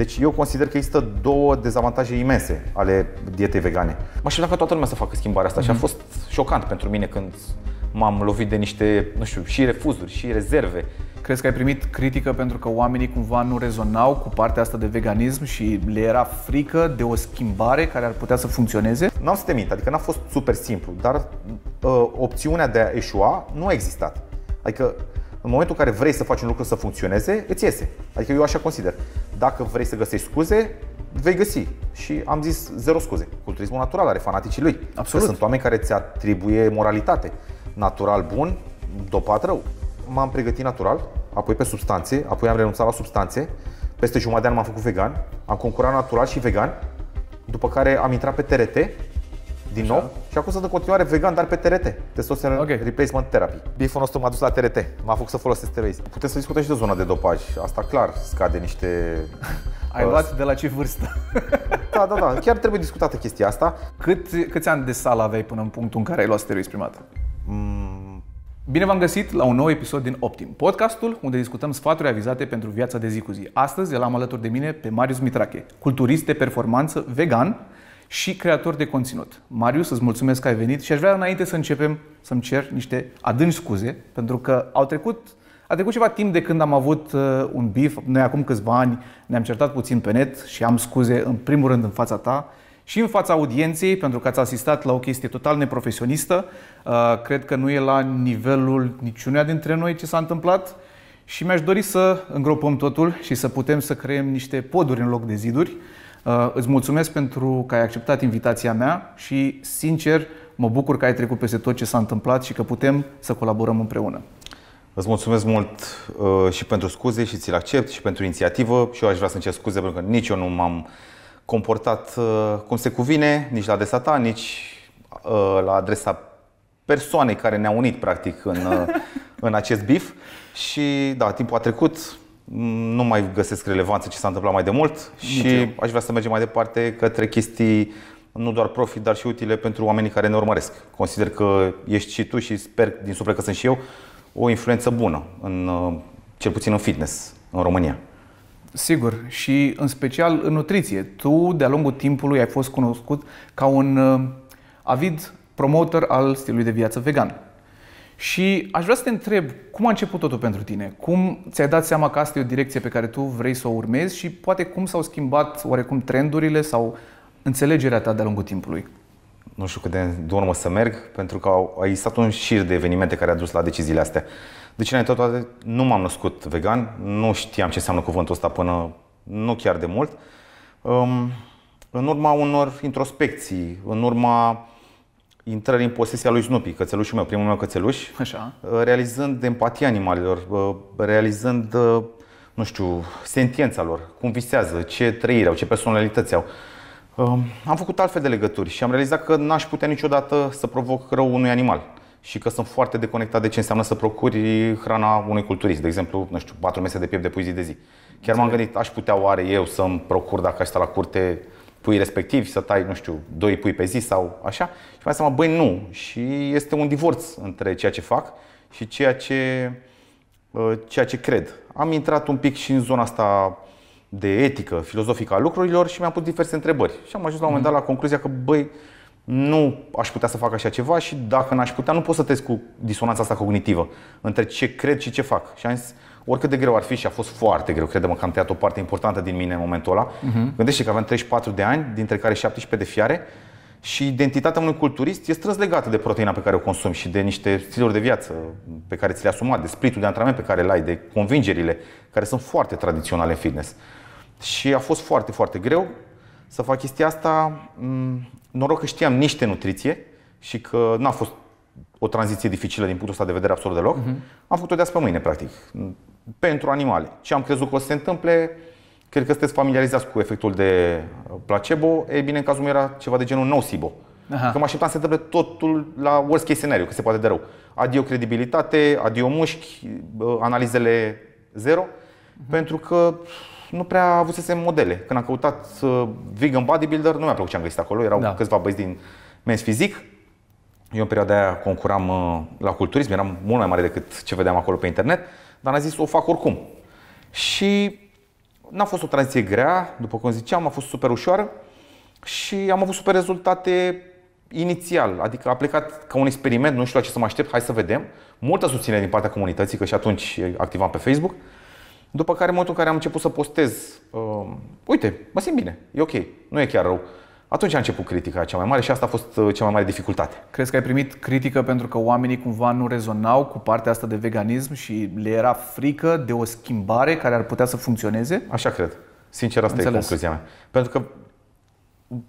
Deci eu consider că există două dezavantaje imense ale dietei vegane. Mă aș dacă toată lumea să facă schimbarea asta mm-hmm. și a mhm. fost șocant pentru mine când m-am lovit de niște, nu știu, și refuzuri, și rezerve. Crezi că ai primit critică pentru că oamenii cumva nu rezonau cu partea asta de veganism și le era frică de o schimbare care ar putea să funcționeze? N-am să te mint, adică n-a fost super simplu, dar uh, opțiunea de a eșua nu a existat. Adică în momentul în care vrei să faci un lucru să funcționeze, îți iese. Adică eu așa consider. Dacă vrei să găsești scuze, vei găsi. Și am zis zero scuze. Culturismul natural are fanaticii lui. Absolut. Că sunt oameni care ți atribuie moralitate. Natural bun, dopat rău. M-am pregătit natural, apoi pe substanțe, apoi am renunțat la substanțe. Peste jumătate de an m-am făcut vegan, am concurat natural și vegan, după care am intrat pe TRT din Așa. nou și acum sunt în continuare vegan, dar pe TRT, testosteron okay. replacement therapy. Biful nostru m-a dus la TRT, m-a făcut să folosesc steroizi. Putem să discutăm și de zona de dopaj, asta clar scade niște... Ai ă, luat de la ce vârstă? da, da, da, chiar trebuie discutată chestia asta. Cât, câți ani de sală aveai până în punctul în care ai luat steroizi prima dată? Mm. Bine v-am găsit la un nou episod din Optim, podcastul unde discutăm sfaturi avizate pentru viața de zi cu zi. Astăzi îl am alături de mine pe Marius Mitrache, culturist de performanță, vegan, și creator de conținut. Marius, îți mulțumesc că ai venit și aș vrea înainte să începem să-mi cer niște adânci scuze, pentru că au trecut, a trecut ceva timp de când am avut uh, un bif, noi acum câțiva ani ne-am certat puțin pe net și am scuze în primul rând în fața ta și în fața audienței, pentru că ați asistat la o chestie total neprofesionistă. Uh, cred că nu e la nivelul niciunea dintre noi ce s-a întâmplat și mi-aș dori să îngropăm totul și să putem să creăm niște poduri în loc de ziduri. Uh, îți mulțumesc pentru că ai acceptat invitația mea și, sincer, mă bucur că ai trecut peste tot ce s-a întâmplat și că putem să colaborăm împreună. Îți mulțumesc mult uh, și pentru scuze și ți-l accept și pentru inițiativă și eu aș vrea să încerc scuze pentru că nici eu nu m-am comportat uh, cum se cuvine, nici la adresa ta, nici la adresa persoanei care ne-a unit practic în, în acest bif și da, timpul a trecut, nu mai găsesc relevanță ce s-a întâmplat mai de mult și eu. aș vrea să mergem mai departe către chestii nu doar profit, dar și utile pentru oamenii care ne urmăresc. Consider că ești și tu și sper din suflet că sunt și eu o influență bună, în, uh, cel puțin în fitness, în România. Sigur, și în special în nutriție. Tu, de-a lungul timpului, ai fost cunoscut ca un uh, avid promotor al stilului de viață vegan. Și aș vrea să te întreb, cum a început totul pentru tine? Cum ți-ai dat seama că asta e o direcție pe care tu vrei să o urmezi și poate cum s-au schimbat oarecum trendurile sau înțelegerea ta de-a lungul timpului? Nu știu cât de urmă să merg, pentru că a existat un șir de evenimente care a dus la deciziile astea. Deci, înainte toate, nu m-am născut vegan, nu știam ce înseamnă cuvântul ăsta până nu chiar de mult. în urma unor introspecții, în urma intrări în posesia lui Snoopy, cățelușul meu, primul meu cățeluș, Așa. Uh, realizând empatia animalelor, uh, realizând, uh, nu știu, sentiența lor, cum visează, ce trăire au, ce personalități au. Am făcut altfel de legături și am realizat că n-aș putea niciodată să provoc rău unui animal și că sunt foarte deconectat de ce înseamnă să procuri hrana unui culturist, de exemplu, nu știu, patru mese de piept de pui zi de zi. Chiar m-am gândit, aș putea oare eu să-mi procur dacă aș sta la curte pui respectiv să tai, nu știu, doi pui pe zi sau așa. Și mai seama, băi, nu. Și este un divorț între ceea ce fac și ceea ce, uh, ceea ce cred. Am intrat un pic și în zona asta de etică, filozofică a lucrurilor și mi-am pus diverse întrebări. Și am ajuns la un moment dat la concluzia că, băi, nu aș putea să fac așa ceva și dacă n-aș putea, nu pot să trăiesc cu disonanța asta cognitivă între ce cred și ce fac. Și am zis, oricât de greu ar fi și a fost foarte greu, credem că am tăiat o parte importantă din mine în momentul ăla. Uh-huh. Gândește că aveam 34 de ani, dintre care 17 de fiare și identitatea unui culturist este strâns legată de proteina pe care o consumi și de niște stiluri de viață pe care ți le-ai asumat, de spiritul de antrenament pe care îl ai, de convingerile care sunt foarte tradiționale în fitness. Și a fost foarte, foarte greu să fac chestia asta. Mm, noroc că știam niște nutriție și că n-a fost o tranziție dificilă din punctul ăsta de vedere absolut deloc. Uh-huh. Am făcut-o de azi pe mâine, practic pentru animale. Și am crezut că o să se întâmple, cred că sunteți familiarizați cu efectul de uh, placebo, e bine, în cazul meu era ceva de genul nocebo. Aha. Că mă așteptam să se întâmple totul la worst case scenario, că se poate de rău. Adio credibilitate, adio mușchi, analizele zero, uh-huh. pentru că nu prea avusesem modele. Când am căutat uh, vegan bodybuilder, nu mi-a plăcut ce am găsit acolo, erau da. câțiva băieți din mens fizic. Eu în perioada aia concuram uh, la culturism, eram mult mai mare decât ce vedeam acolo pe internet. Dar n-a zis, o fac oricum. Și n-a fost o tranziție grea, după cum ziceam, a fost super ușoară și am avut super rezultate inițial, adică a plecat ca un experiment, nu știu la ce să mă aștept, hai să vedem. Multă susținere din partea comunității, că și atunci activam pe Facebook. După care, în momentul în care am început să postez, uh, uite, mă simt bine, e ok, nu e chiar rău. Atunci a început critica cea mai mare și asta a fost uh, cea mai mare dificultate. Crezi că ai primit critică pentru că oamenii cumva nu rezonau cu partea asta de veganism și le era frică de o schimbare care ar putea să funcționeze? Așa cred. Sincer, asta Înțeles. e concluzia mea. Pentru că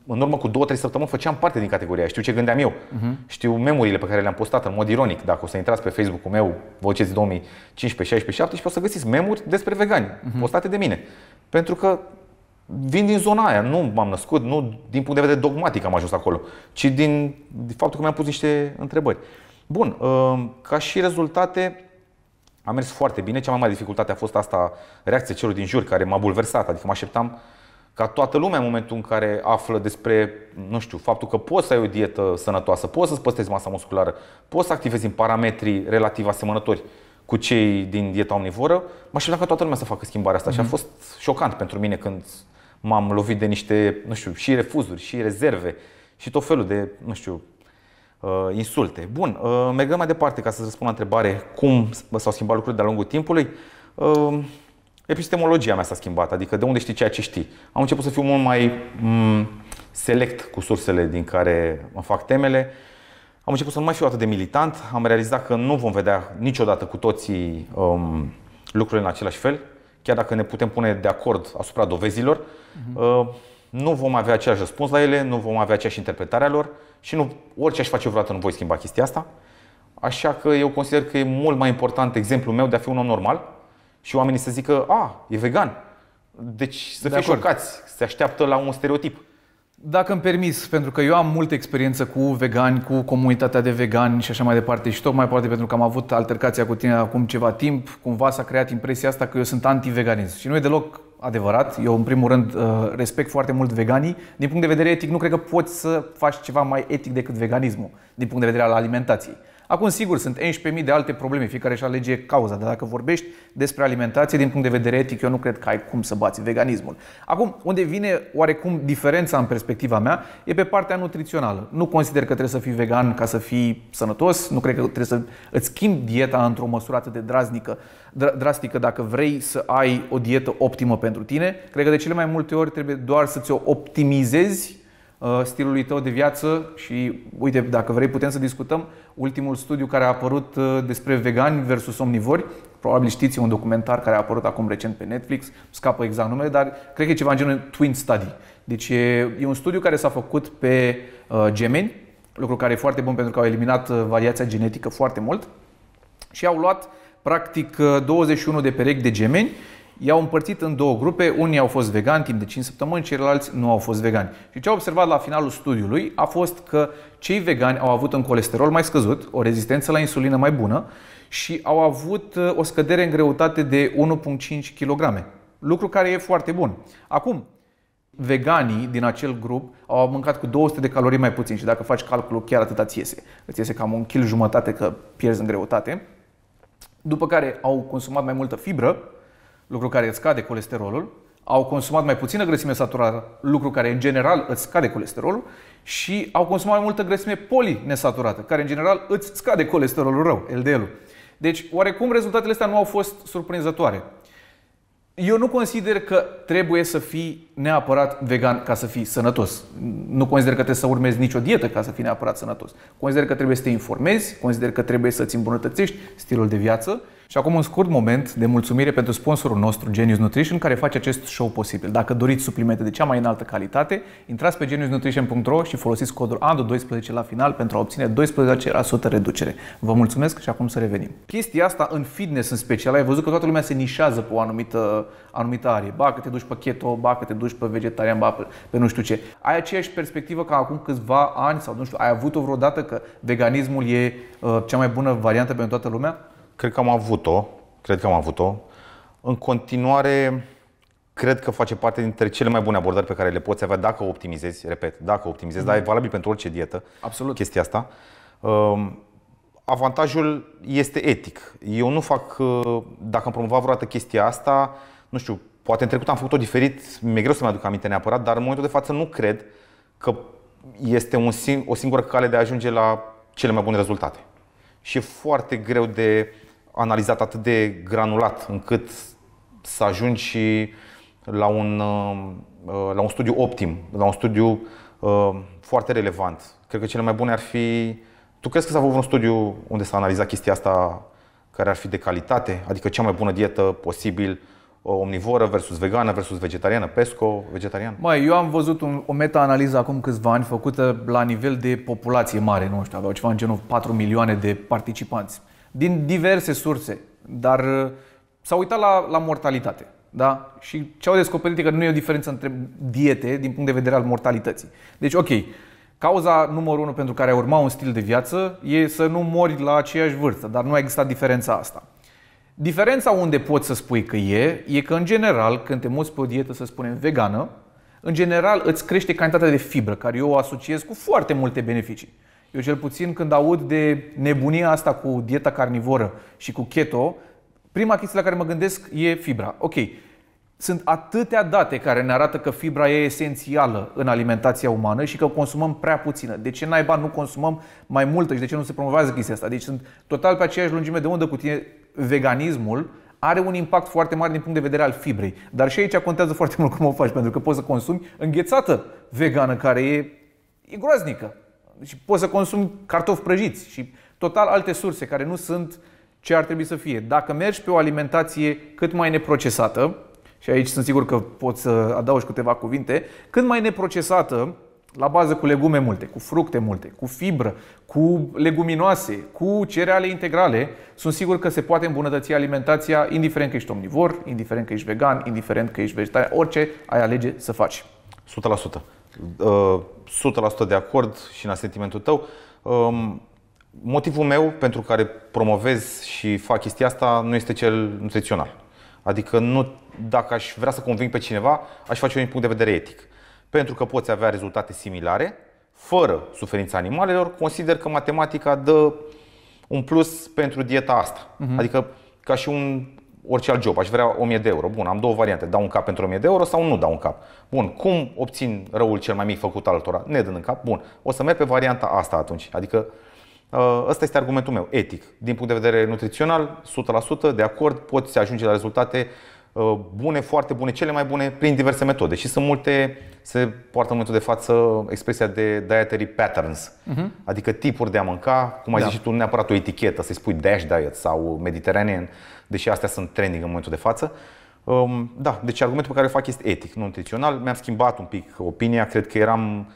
în urmă cu două-trei săptămâni făceam parte din categoria, știu ce gândeam eu, uh-huh. știu memoriile pe care le-am postat în mod ironic. Dacă o să intrați pe Facebook-ul meu, Voceți 2015, 16, 17, o să găsiți memuri despre vegani, uh-huh. postate de mine. Pentru că vin din zona aia, nu m-am născut, nu din punct de vedere dogmatic am ajuns acolo, ci din faptul că mi-am pus niște întrebări. Bun, uh, ca și rezultate, a mers foarte bine. Cea mai mare dificultate a fost asta, reacția celor din jur, care m-a bulversat. Adică mă așteptam ca toată lumea în momentul în care află despre, nu știu, faptul că poți să ai o dietă sănătoasă, poți să-ți păstrezi masa musculară, poți să activezi în parametrii relativ asemănători cu cei din dieta omnivoră, mă așteptam ca toată lumea să facă schimbarea asta mm-hmm. și a mhm. fost șocant pentru mine când m-am lovit de niște, nu știu, și refuzuri, și rezerve, și tot felul de, nu știu, uh, insulte. Bun, uh, mergem mai departe ca să răspund la întrebare cum s-au schimbat lucrurile de-a lungul timpului, uh, epistemologia mea s-a schimbat, adică de unde știi ceea ce știi. Am început să fiu mult mai mm, select cu sursele din care mă fac temele. Am început să nu mai fiu atât de militant, am realizat că nu vom vedea niciodată cu toții um, lucrurile în același fel, chiar dacă ne putem pune de acord asupra dovezilor, uh-huh. nu vom avea aceeași răspuns la ele, nu vom avea aceeași interpretare a lor și nu, orice aș face vreodată nu voi schimba chestia asta. Așa că eu consider că e mult mai important exemplul meu de a fi un om normal și oamenii să zică, a, ah, e vegan. Deci să de fie șocați, se așteaptă la un stereotip. Dacă îmi permis, pentru că eu am multă experiență cu vegani, cu comunitatea de vegani și așa mai departe și tocmai poate pentru că am avut altercația cu tine acum ceva timp, cumva s-a creat impresia asta că eu sunt anti veganism și nu e deloc adevărat. Eu, în primul rând, uh, respect foarte mult veganii. Din punct de vedere etic, nu cred că poți să faci ceva mai etic decât veganismul, din punct de vedere al alimentației. Acum, sigur, sunt 11.000 de alte probleme, fiecare își alege cauza, dar dacă vorbești despre alimentație din punct de vedere etic, eu nu cred că ai cum să bați veganismul. Acum, unde vine oarecum diferența în perspectiva mea, e pe partea nutrițională. Nu consider că trebuie să fii vegan ca să fii sănătos, nu cred că trebuie să îți schimbi dieta într-o măsură atât de draznică, drastică dacă vrei să ai o dietă optimă pentru tine. Cred că de cele mai multe ori trebuie doar să ți-o optimizezi Uh, stilului tău de viață și, uite, dacă vrei, putem să discutăm ultimul studiu care a apărut uh, despre vegani versus omnivori. Probabil știți, e un documentar care a apărut acum recent pe Netflix, scapă exact numele, dar cred că e ceva în genul Twin Study. Deci e, e un studiu care s-a făcut pe uh, gemeni, lucru care e foarte bun pentru că au eliminat uh, variația genetică foarte mult și au luat practic 21 de perechi de gemeni i-au împărțit în două grupe, unii au fost vegani timp de 5 săptămâni, ceilalți nu au fost vegani. Și ce au observat la finalul studiului a fost că cei vegani au avut un colesterol mai scăzut, o rezistență la insulină mai bună și au avut uh, o scădere în greutate de 1,5 kg, lucru care e foarte bun. Acum, veganii din acel grup au mâncat cu 200 de calorii mai puțin și dacă faci calculul chiar atâta ți iese. Îți iese cam un kil jumătate că pierzi în greutate. După care au consumat mai multă fibră, lucru care îți scade colesterolul, au consumat mai puțină grăsime saturată, lucru care în general îți scade colesterolul, și au consumat mai multă grăsime polinesaturată, care în general îți scade colesterolul rău, LDL-ul. Deci, oarecum rezultatele astea nu au fost surprinzătoare. Eu nu consider că trebuie să fii neapărat vegan ca să fii sănătos. Nu consider că trebuie să urmezi nicio dietă ca să fii neapărat sănătos. Consider că trebuie să te informezi, consider că trebuie să-ți îmbunătățești stilul de viață și acum un scurt moment de mulțumire pentru sponsorul nostru, Genius Nutrition, care face acest show posibil. Dacă doriți suplimente de cea mai înaltă calitate, intrați pe geniusnutrition.ro și folosiți codul ANDO12 la final pentru a obține 12% reducere. Vă mulțumesc și acum să revenim. Chestia asta în fitness în special, ai văzut că toată lumea se nișează pe o anumită, anumită arie. Ba că te duci pe keto, ba că te duci pe vegetarian, ba pe, pe nu știu ce. Ai aceeași perspectivă ca acum câțiva ani sau nu știu, ai avut-o vreodată că veganismul e uh, cea mai bună variantă pentru toată lumea? cred că am avut-o, cred că am avut-o. În continuare, cred că face parte dintre cele mai bune abordări pe care le poți avea dacă optimizezi, repet, dacă optimizezi, mm-hmm. dar e mm. valabil pentru orice dietă Absolut. chestia asta. Um, avantajul este etic. Eu nu fac, uh, dacă am promovat vreodată chestia asta, nu știu, poate în trecut am făcut-o diferit, mi-e greu să-mi aduc aminte neapărat, dar în momentul de față nu cred că este un, o singură cale de a ajunge la cele mai bune rezultate. Și e foarte greu de analizat atât de granulat încât să ajungi și la un, uh, uh, la un studiu optim, la un studiu uh, foarte relevant. Cred că cele mai bune ar fi... Tu crezi că s-a avut un studiu unde s-a analizat chestia asta care ar fi de calitate, adică cea mai bună dietă posibil, omnivoră versus vegană versus vegetariană, pesco, vegetarian? Mai, eu am văzut un, o meta-analiză acum câțiva ani făcută la nivel de populație mare, nu știu, aveau ceva în genul 4 milioane de participanți din diverse surse, dar uh, s-au uitat la, la mortalitate. Da? Și ce au descoperit e că nu e o diferență între diete din punct de vedere al mortalității. Deci, ok, cauza numărul unu pentru care urma un stil de viață e să nu mori la aceeași vârstă, dar nu a existat diferența asta. Diferența unde poți să spui că e, e că în general, când te muți pe o dietă, să spunem, vegană, în general îți crește cantitatea de fibră, care eu o asociez cu foarte multe beneficii. Eu cel puțin când aud de nebunia asta cu dieta carnivoră și cu keto, prima chestie la care mă gândesc e fibra. Ok, sunt atâtea date care ne arată că fibra e esențială în alimentația umană și că consumăm prea puțină. De ce naiba nu consumăm mai multă și de ce nu se promovează chestia asta? Deci sunt total pe aceeași lungime de undă cu tine. Veganismul are un impact foarte mare din punct de vedere al fibrei. Dar și aici contează foarte mult cum o faci, pentru că poți să consumi înghețată vegană, care e, e groaznică și poți să consumi cartofi prăjiți și total alte surse care nu sunt ce ar trebui să fie. Dacă mergi pe o alimentație cât mai neprocesată, și aici sunt sigur că poți să adaugi câteva cuvinte, cât mai neprocesată, la bază cu legume multe, cu fructe multe, cu fibră, cu leguminoase, cu cereale integrale, sunt sigur că se poate îmbunătăți alimentația, indiferent că ești omnivor, indiferent că ești vegan, indiferent că ești vegetarian, orice ai alege să faci. 100%. 100% uh, de acord și în asentimentul tău. Um, motivul meu pentru care promovez și fac chestia asta nu este cel nutrițional. Adică nu, dacă aș vrea să conving pe cineva, aș face-o din punct de vedere etic. Pentru că poți avea rezultate similare, fără suferința animalelor, consider că matematica dă un plus pentru dieta asta. Uh-huh. Adică ca și un orice alt job, aș vrea 1000 de euro. Bun, am două variante, dau un cap pentru 1000 de euro sau nu dau un cap. Bun, cum obțin răul cel mai mic făcut altora? Ne dând în cap, bun, o să merg pe varianta asta atunci. Adică uh, Ăsta este argumentul meu, etic. Din punct de vedere nutrițional, 100% de acord, poți ajunge la rezultate uh, bune, foarte bune, cele mai bune, prin diverse metode. Și sunt multe, se poartă în momentul de față expresia de dietary patterns, uh-huh. adică tipuri de a mânca, cum ai da. zis și tu, neapărat o etichetă, să-i spui dash diet sau mediteranean deși astea sunt trending în momentul de față. Um, da, deci argumentul pe care îl fac este etic, nu nutrițional. Mi-am schimbat un pic opinia, cred că eram,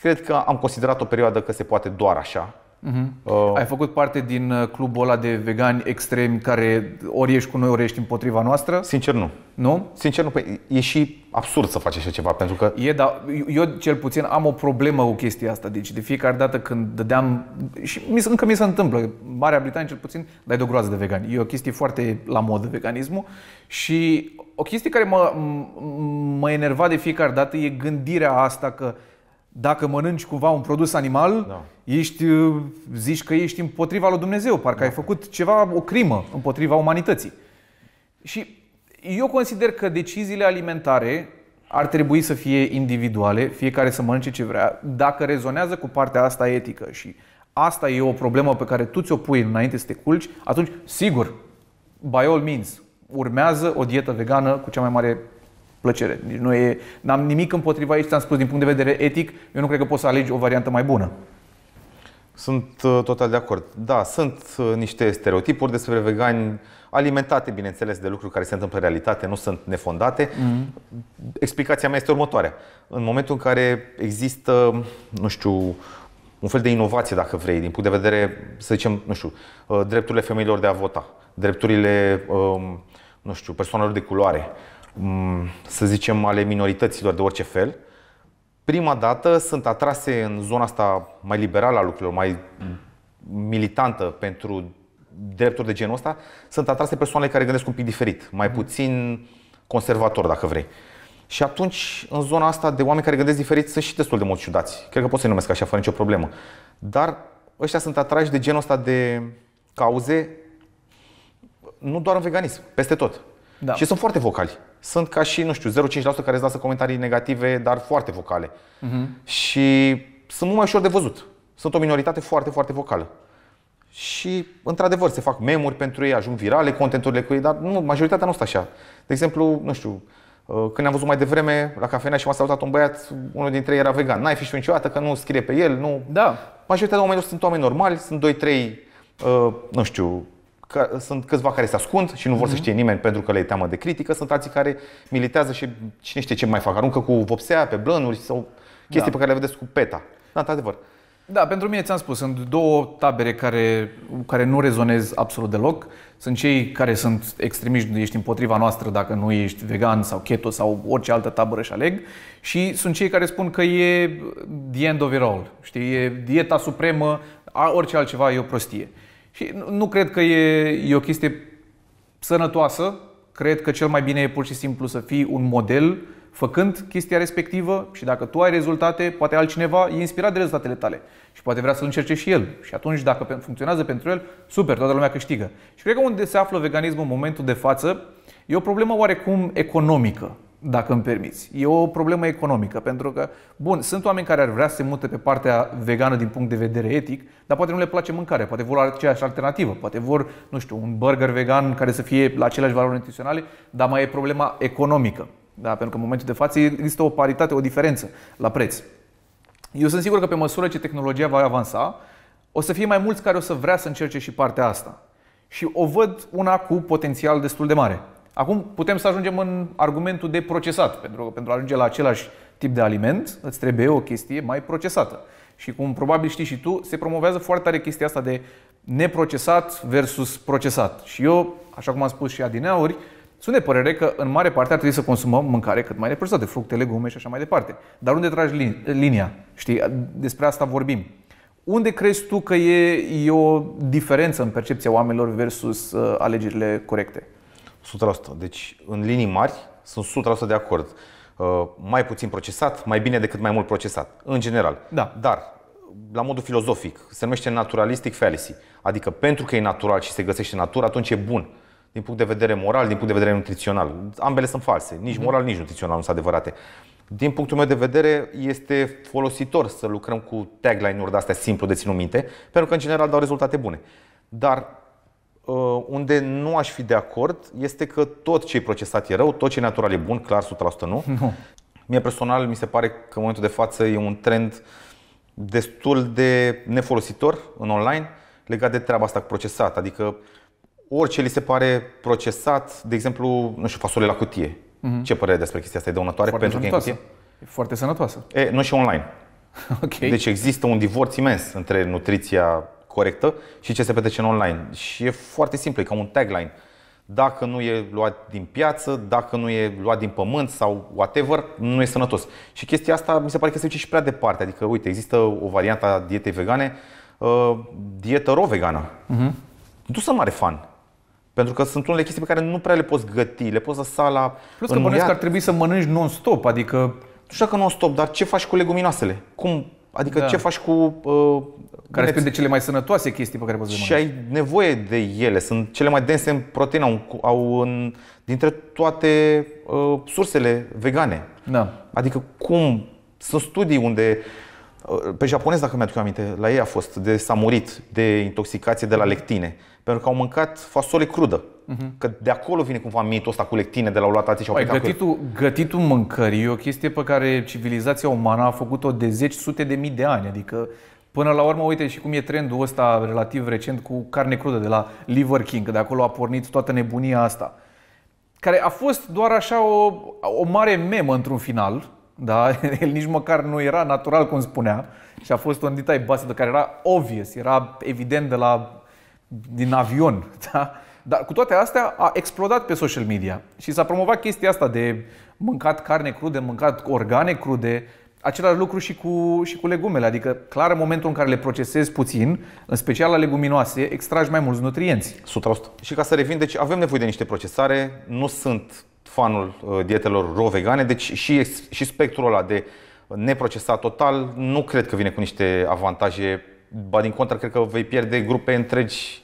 cred că am considerat o perioadă că se poate doar așa, Uh-huh. Uh, Ai făcut parte din uh, clubul ăla de vegani extremi care ori ești cu noi, ori ești împotriva noastră? Sincer nu. Nu? Sincer nu, păi e și absurd să faci așa ceva, pentru că... E, da, eu cel puțin am o problemă cu chestia asta, deci de fiecare dată când dădeam, și mi, încă mi se întâmplă, Marea Britanie cel puțin, dai de o groază de vegani. E o chestie foarte la modă veganismul și o chestie care mă, mă enerva de fiecare dată e gândirea asta că uh, dacă mănânci cumva un produs animal, da. ești, uh, zici că ești împotriva lui Dumnezeu, parcă da. ai făcut ceva, o crimă împotriva umanității. Și eu consider că deciziile alimentare ar trebui să fie individuale, fiecare să mănânce ce vrea, dacă rezonează cu partea asta etică și asta e o problemă pe care tu ți-o pui înainte să te culci, atunci, sigur, by all means, urmează o dietă vegană cu cea mai mare plăcere. Deci nu e, n-am nimic împotriva aici, am spus, din punct de vedere etic, eu nu cred că poți să alegi o variantă mai bună. Sunt uh, total de acord. Da, sunt uh, niște stereotipuri despre vegani alimentate, bineînțeles, de lucruri care se întâmplă în realitate, nu sunt nefondate. Mm-hmm. Explicația mea este următoarea. În momentul în care există, nu știu, un fel de inovație, dacă vrei, din punct de vedere, să zicem, nu știu, uh, drepturile femeilor de a vota, drepturile, um, nu știu, persoanelor de culoare, Mm, să zicem, ale minorităților de orice fel, prima dată sunt atrase în zona asta mai liberală a lucrurilor, mai militantă pentru drepturi de genul ăsta, sunt atrase persoanele care gândesc un pic diferit, mai mm. puțin conservator, dacă vrei. Și atunci, în zona asta de oameni care gândesc diferit, sunt și destul de mulți ciudați. Cred că pot să-i numesc așa, fără nicio problemă. Dar ăștia sunt atrași de genul ăsta de cauze, nu doar în veganism, peste tot. Da. Și sunt foarte vocali sunt ca și, nu știu, 0,5% care îți lasă comentarii negative, dar foarte vocale. Uh-huh. Și sunt mult mai ușor de văzut. Sunt o minoritate foarte, foarte vocală. Și, într-adevăr, se fac memuri pentru ei, ajung virale contenturile cu ei, dar nu, majoritatea nu stă așa. De exemplu, nu știu, uh, când am văzut mai devreme la cafenea și m-a salutat un băiat, unul dintre ei era vegan. N-ai fi și niciodată că nu scrie pe el, nu. Da. Majoritatea oamenilor sunt oameni normali, sunt 2-3, uh, nu știu, că sunt câțiva care se ascund și nu vor mm-hmm. să mhm. știe nimeni pentru că le e teamă de critică, sunt alții care militează și cine știe ce mai fac, aruncă cu vopsea pe blănuri sau chestii da. pe care le vedeți cu PETA. Da, într-adevăr. Da, pentru mine ți-am spus, sunt două tabere care, care nu rezonez absolut deloc. Sunt cei care sunt extremiști, ești împotriva noastră dacă nu ești vegan sau keto sau orice altă tabără și aleg. Și sunt cei care spun că e the end of it all, știi, e dieta supremă, orice altceva e o prostie. Și nu cred că e, e o chestie sănătoasă, cred că cel mai bine e pur și simplu să fii un model făcând chestia respectivă și dacă tu ai rezultate, poate altcineva e inspirat de rezultatele tale și poate vrea să-l încerce și el. Și atunci, dacă funcționează pentru el, super, toată lumea câștigă. Și cred că unde se află veganismul în momentul de față e o problemă oarecum economică dacă îmi permiți. E o problemă economică, pentru că, bun, sunt oameni care ar vrea să se mute pe partea vegană din punct de vedere etic, dar poate nu le place mâncarea, poate vor aceeași alternativă, poate vor, nu știu, un burger vegan care să fie la aceleași valori nutriționale, dar mai e problema economică. Da, pentru că în momentul de față există o paritate, o diferență la preț. Eu sunt sigur că pe măsură ce tehnologia va avansa, o să fie mai mulți care o să vrea să încerce și partea asta. Și o văd una cu potențial destul de mare. Acum putem să ajungem în argumentul de procesat, pentru că pentru a ajunge la același tip de aliment îți trebuie o chestie mai procesată. Și cum probabil știi și tu, se promovează foarte tare chestia asta de neprocesat versus procesat. Și eu, așa cum am spus și adineauri, sunt de părere că în mare parte ar trebui să consumăm mâncare cât mai neprocesată, fructe, legume și așa mai departe. Dar unde tragi linia? Știi, despre asta vorbim. Unde crezi tu că e, e o diferență în percepția oamenilor versus uh, alegerile corecte? 100%. Deci, în linii mari, sunt 100% de acord. Uh, mai puțin procesat, mai bine decât mai mult procesat, în general. Da. Dar, la modul filozofic, se numește naturalistic fallacy. Adică, pentru că e natural și se găsește în natură, atunci e bun. Din punct de vedere moral, din punct de vedere nutrițional. Ambele sunt false. Nici mhm. moral, nici nutrițional nu sunt adevărate. Din punctul meu de vedere, este folositor să lucrăm cu tagline-uri de astea simplu de ținut minte, pentru că, în general, dau rezultate bune. Dar Uh, unde nu aș fi de acord este că tot ce e procesat e rău, tot ce e natural e bun, clar 100% nu. nu. Mie personal mi se pare că în momentul de față e un trend destul de nefolositor în online legat de treaba asta cu procesat. Adică orice li se pare procesat, de exemplu, nu știu, fasole la cutie. Mm-hmm. Ce părere despre chestia asta? E dăunătoare Foarte pentru că e, e foarte sănătoasă. E, nu și online. okay. Deci există un divorț imens între nutriția corectă și ce se petrece în online. Și e foarte simplu, e ca un tagline. Dacă nu e luat din piață, dacă nu e luat din pământ sau whatever, nu e sănătos. Și chestia asta mi se pare că se duce și prea departe. Adică, uite, există o variantă a dietei vegane, uh, dietă ro-vegană. Uh-huh. Mhm. Nu sunt mare fan. Pentru că sunt unele chestii pe care nu prea le poți găti, le poți lăsa la Plus că bănesc că ar trebui să mănânci non-stop, adică... Nu știu că non-stop, dar ce faci cu leguminoasele? Cum Adică da. ce faci cu... Uh, care sunt de cele mai sănătoase chestii pe care poți Și ai nevoie de ele. Sunt cele mai dense în proteină, au, au în, dintre toate uh, sursele vegane. Da. Adică cum... Sunt studii unde uh, pe japonez, dacă mi-aduc aminte, la ei a fost de samurit, de intoxicație de la lectine, pentru că au mâncat fasole crudă. Uh-huh. Că de acolo vine cumva mitul ăsta cu lectine de la o luat și au Ai, păi, gătitul, gătitul mâncării e o chestie pe care civilizația umană a făcut-o de zeci, sute de mii de ani. Adică Până la urmă, uite și cum e trendul ăsta relativ recent cu carne crudă de la Liver King, că de acolo a pornit toată nebunia asta. Care a fost doar așa o, o mare memă într-un final, da? El nici măcar nu era natural, cum spunea, și a fost un detail basă de care era obvious, era evident de la, din avion, da? Dar cu toate astea a explodat pe social media și s-a promovat chestia asta de mâncat carne crude, mâncat organe crude, Același lucru și cu, și cu legumele, adică clar în momentul în care le procesezi puțin, în special la leguminoase, extragi mai mulți nutrienți. 100%. Și ca să revin, deci avem nevoie de niște procesare, nu sunt fanul uh, dietelor ro-vegane, deci și, și spectrul ăla de neprocesat total nu cred că vine cu niște avantaje, ba din contră cred că vei pierde grupe întregi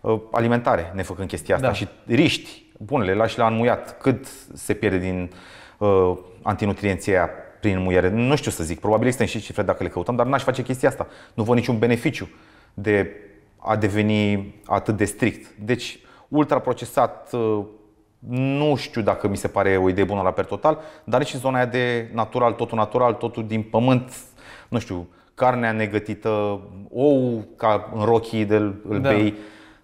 Uh, alimentare, ne făcând chestia asta da. și riști, bun, le lași la înmuiat, cât se pierde din uh, antinutrienții aia prin muiere, nu știu să zic, probabil există și cifre dacă le căutăm, dar n-aș face chestia asta, nu văd niciun beneficiu de a deveni atât de strict. Deci, ultraprocesat, uh, nu știu dacă mi se pare o idee bună la per total, dar nici în zona aia de natural, totul natural, totul din pământ, nu știu, carnea negătită, ou ca în rochii de îl da. bei,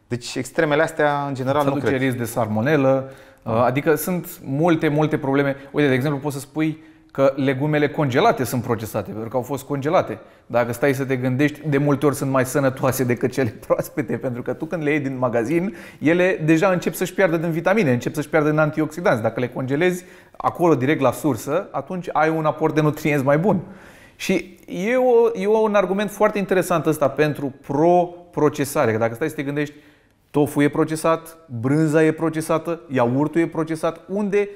deci extremele astea, în general, nu cred. risc de sarmonelă, uh, adică sunt multe, multe probleme. Uite, de exemplu, poți să spui că legumele congelate sunt procesate, pentru că au fost congelate. Dacă stai să te gândești, de multe ori sunt mai sănătoase decât cele proaspete, pentru că tu când le iei din magazin, ele deja încep să-și piardă din vitamine, încep să-și piardă din antioxidanți. Dacă le congelezi acolo, direct la sursă, atunci ai un aport de nutrienți mai bun. Și e, o, e un argument foarte interesant ăsta pentru pro-procesare. dacă stai să te gândești, Tofu e procesat, brânza e procesată, iaurtul e procesat. Unde,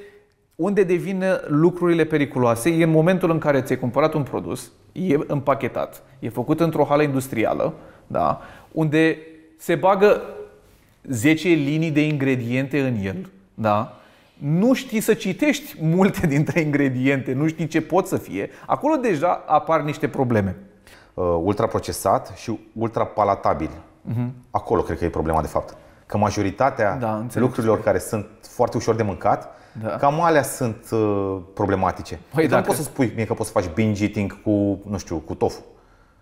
unde devin lucrurile periculoase e în momentul în care ți-ai cumpărat un produs, e împachetat, e făcut într-o hală industrială, da? unde se bagă 10 linii de ingrediente în el, da? nu știi să citești multe dintre ingrediente, nu știi ce pot să fie, acolo deja apar niște probleme. Uh, ultraprocesat și ultrapalatabil Uh-huh. Acolo cred că e problema de fapt. Că majoritatea da, lucrurilor care sunt foarte ușor de mâncat, da. cam alea sunt uh, problematice. Păi, dacă... Nu poți să spui mie că poți să faci binge eating cu, nu știu, cu tofu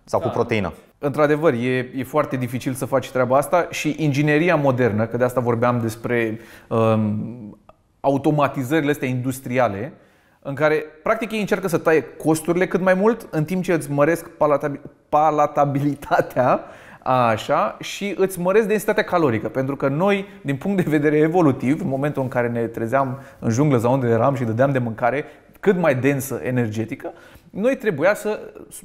sau da. cu proteină. Într-adevăr, e, e foarte dificil să faci treaba asta și ingineria modernă, că de asta vorbeam despre um, automatizările astea industriale, în care practic ei încearcă să taie costurile cât mai mult, în timp ce îți măresc palatabil- palatabilitatea Așa, și îți măresc densitatea calorică, pentru că noi, din punct de vedere evolutiv, în momentul în care ne trezeam în junglă sau unde eram și dădeam de mâncare cât mai densă energetică, noi trebuia să,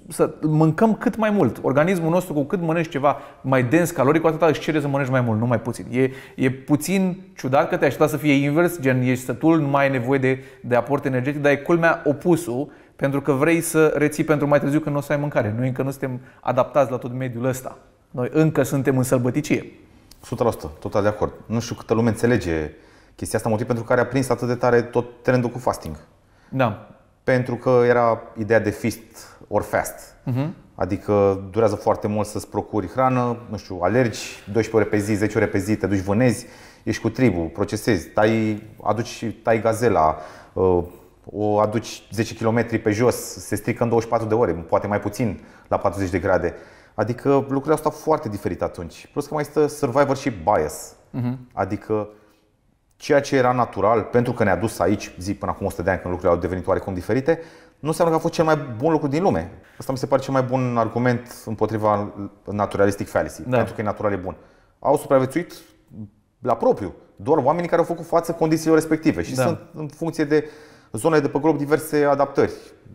să mâncăm cât mai mult. Organismul nostru, cu cât mănânci ceva mai dens caloric, cu atât își cere să mănânci mai mult, nu mai puțin. E, e puțin ciudat că te aștepta să fie invers, gen ești sătul, nu mai ai nevoie de, de aport energetic, dar e culmea opusul, pentru că vrei să reții pentru mai târziu când nu o să ai mâncare. Noi încă nu suntem adaptați la tot mediul ăsta. Noi încă suntem în sălbăticie. 100%, total de acord. Nu știu câtă lume înțelege chestia asta, motiv pentru care a prins atât de tare tot trendul cu fasting. Da. Pentru că era ideea de fist or fast. Uh-huh. Adică durează foarte mult să-ți procuri hrană, nu știu, alergi 12 ore pe zi, 10 ore pe zi, te duci vânezi, ești cu tribul, procesezi, tai, aduci, tai gazela, uh, o aduci 10 km pe jos, se strică în 24 de ore, poate mai puțin la 40 de grade. Adică lucrurile astea foarte diferit atunci. Plus că mai stă survivor și bias. Uh-huh. Adică ceea ce era natural, pentru că ne-a dus aici, zi până acum 100 de ani, când lucrurile au devenit oarecum diferite, nu înseamnă că a fost cel mai bun lucru din lume. Asta mi se pare cel mai bun argument împotriva naturalistic fallacy, da. pentru că e natural, e bun. Au supraviețuit la propriu, doar oamenii care au făcut față condițiilor respective și da. sunt în funcție de zone de pe glob diverse adaptări.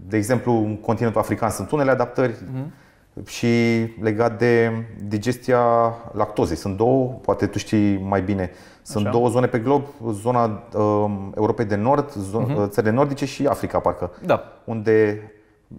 De exemplu, în continentul african sunt unele adaptări, uh-huh și legat de digestia lactozei. Sunt două, poate tu știi mai bine, sunt Așa. două zone pe glob, zona uh, Europei de Nord, zon, mhm. uh-huh. țările nordice și Africa, parcă, da. unde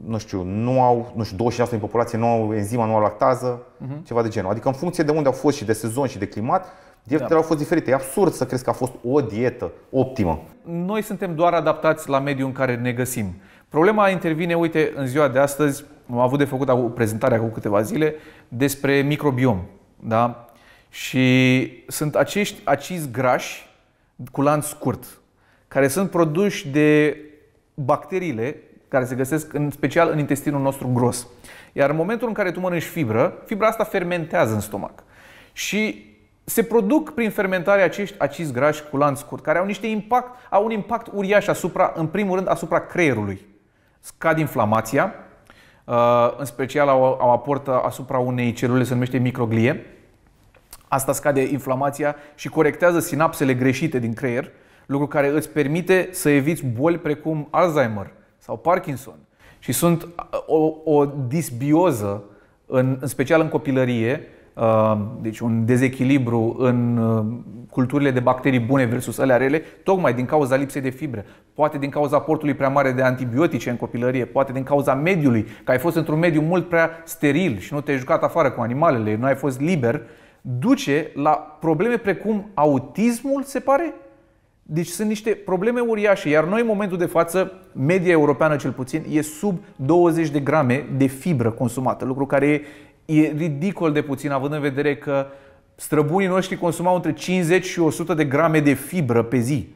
nu știu, nu au, nu știu, 26% din populație nu au enzima, nu au lactază, uh-huh. ceva de genul. Adică în funcție de unde au fost și de sezon și de climat, dietele da. au fost diferite. E absurd să crezi că a fost o dietă optimă. Noi suntem doar adaptați la mediul în care ne găsim. Problema intervine, uite, în ziua de astăzi, am avut de făcut o prezentare acum câteva zile despre microbiom. Da? Și sunt acești acizi grași cu lanț scurt, care sunt produși de bacteriile care se găsesc în special în intestinul nostru gros. Iar în momentul în care tu mănânci fibră, fibra asta fermentează în stomac. Și se produc prin fermentare acești acizi grași cu lanț scurt, care au niște impact, au un impact uriaș asupra, în primul rând, asupra creierului. Scad inflamația, Uh, în special au, au aportă asupra unei celule, se numește microglie. Asta scade inflamația și corectează sinapsele greșite din creier, lucru care îți permite să eviți boli precum Alzheimer sau Parkinson. Și sunt uh, o, o disbioză, în, în special în copilărie, Ehm, deci un dezechilibru în ehm, culturile de bacterii bune versus alea rele, tocmai din cauza lipsei de fibre, poate din cauza aportului prea mare de antibiotice în copilărie, poate din cauza mediului, că ai fost într-un mediu mult prea steril și nu te-ai jucat afară cu animalele, nu ai fost liber, duce la probleme precum autismul, se pare? Deci sunt niște probleme uriașe, iar noi în momentul de față, media europeană cel puțin, e sub 20 de grame de fibră consumată, lucru care e e ridicol de puțin, având în vedere că străbunii noștri consumau între 50 și 100 de grame de fibră pe zi.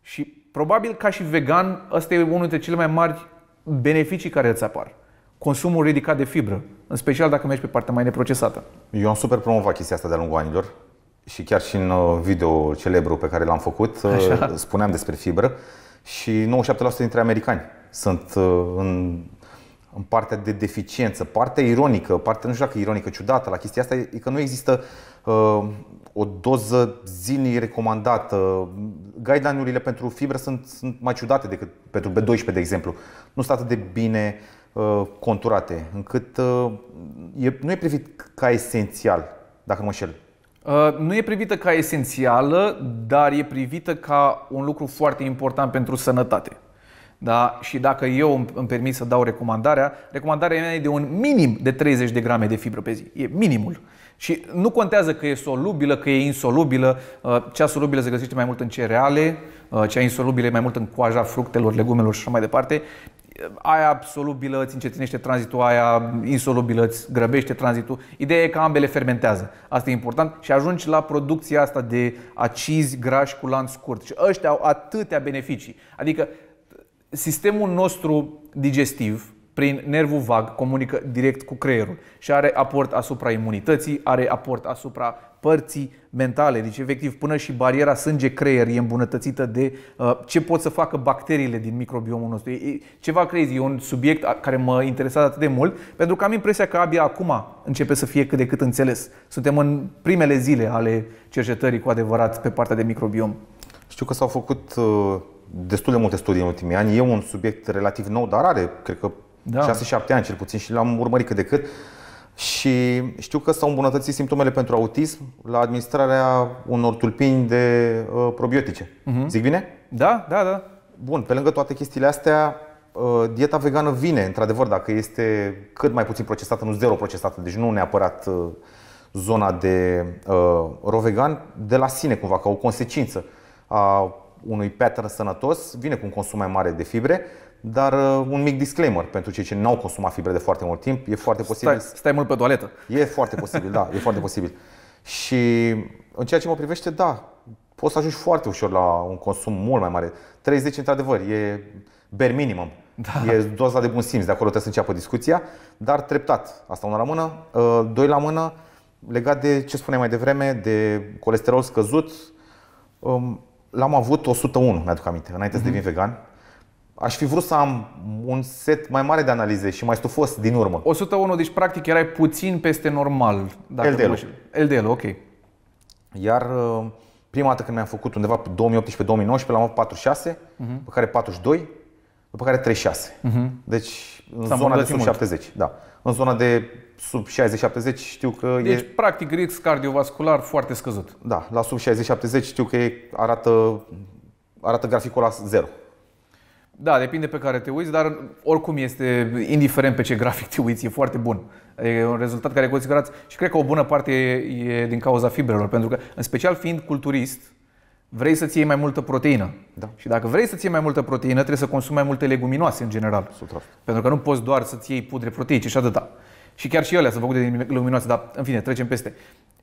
Și probabil ca și vegan, ăsta e unul dintre cele mai mari beneficii care îți apar. Consumul ridicat de fibră, în special dacă mergi pe partea mai neprocesată. Eu am super promovat chestia asta de-a lungul anilor și chiar și în uh, video celebru pe care l-am făcut uh, Așa. spuneam despre fibră și 97% dintre americani sunt uh, în în partea de deficiență, partea ironică, partea nu știu dacă ironică, ciudată la chestia asta, e că nu există uh, o doză zilnic recomandată. Guideline-urile pentru fibră sunt, sunt mai ciudate decât pentru B12, de exemplu. Nu sunt atât de bine uh, conturate, încât uh, e, nu e privit ca esențial, dacă mă șel. Uh, nu e privită ca esențială, dar e privită ca un lucru foarte important pentru sănătate. Da? Și dacă eu îmi permit să dau recomandarea, recomandarea mea e de un minim de 30 de grame de fibră pe zi. E minimul. Și nu contează că e solubilă, că e insolubilă. Uh, cea solubilă se găsește mai mult în cereale, uh, cea insolubilă e mai mult în coaja fructelor, legumelor și așa mai departe. Uh, aia solubilă îți încetinește tranzitul, aia insolubilă îți grăbește tranzitul. Ideea e că ambele fermentează. Asta e important și ajungi la producția asta de acizi grași cu lanț scurt. Și ăștia au atâtea beneficii. Adică sistemul nostru digestiv, prin nervul vag, comunică direct cu creierul și are aport asupra imunității, are aport asupra părții mentale. Deci, efectiv, până și bariera sânge-creier e îmbunătățită de uh, ce pot să facă bacteriile din microbiomul nostru. E, e ceva crazy, e un subiect care mă interesează atât de mult, pentru că am impresia că abia acum începe să fie cât de cât înțeles. Suntem în primele zile ale cercetării cu adevărat pe partea de microbiom. Știu că s-au făcut uh destul de multe studii în ultimii ani. E un subiect relativ nou, dar are, cred că, da. 6-7 ani cel puțin și l-am urmărit cât de cât. Și știu că s-au îmbunătățit simptomele pentru autism la administrarea unor tulpini de uh, probiotice. Uh-huh. Zic bine? Da, da, da. Bun, pe lângă toate chestiile astea, uh, dieta vegană vine, într-adevăr, dacă este cât mai puțin procesată, nu zero procesată, deci nu neapărat uh, zona de uh, rovegan, de la sine cumva, ca o consecință a unui pattern sănătos vine cu un consum mai mare de fibre, dar uh, un mic disclaimer pentru cei ce n-au consumat fibre de foarte mult timp, e foarte posibil. Stai, stai mult pe toaletă. E foarte posibil, da, e foarte posibil. Și în ceea ce mă privește, da, poți să ajungi foarte ușor la un consum mult mai mare. 30, într-adevăr, e bare minimum. Da. E doza de bun simț, de acolo trebuie să înceapă discuția, dar treptat. Asta una la mână. Uh, doi la mână, legat de ce spuneam mai devreme, de colesterol scăzut, um, l-am avut 101, mi-aduc aminte, înainte uh-huh. să mhm. devin vegan. Aș fi vrut să am un set mai mare de analize și mai stufos din urmă. 101, deci practic erai puțin peste normal. Dacă LDL. LDL, ok. Iar uh, prima dată când mi-am făcut undeva pe 2018-2019, l-am avut 46, uh-huh. pe care 42, după care 36. Uh-huh. Mhm. Deci în S-a zona de sub 70, da. În zona de sub 60-70 știu că deci, e... practic, risc cardiovascular foarte scăzut. Da, la sub 60-70 știu că e, arată, arată graficul la zero. Da, depinde pe care te uiți, dar oricum este, indiferent pe ce grafic te uiți, e foarte bun. E un rezultat care considerați și cred că o bună parte e, din cauza fibrelor, pentru că, în special fiind culturist, vrei să-ți iei mai multă proteină. Da. Și dacă vrei să-ți iei mai multă proteină, trebuie să consumi mai multe leguminoase în general. 100%. Pentru că nu poți doar să-ți iei pudre proteice și atâta. Și chiar și ele sunt făcute din leguminoase, dar în fine, trecem peste.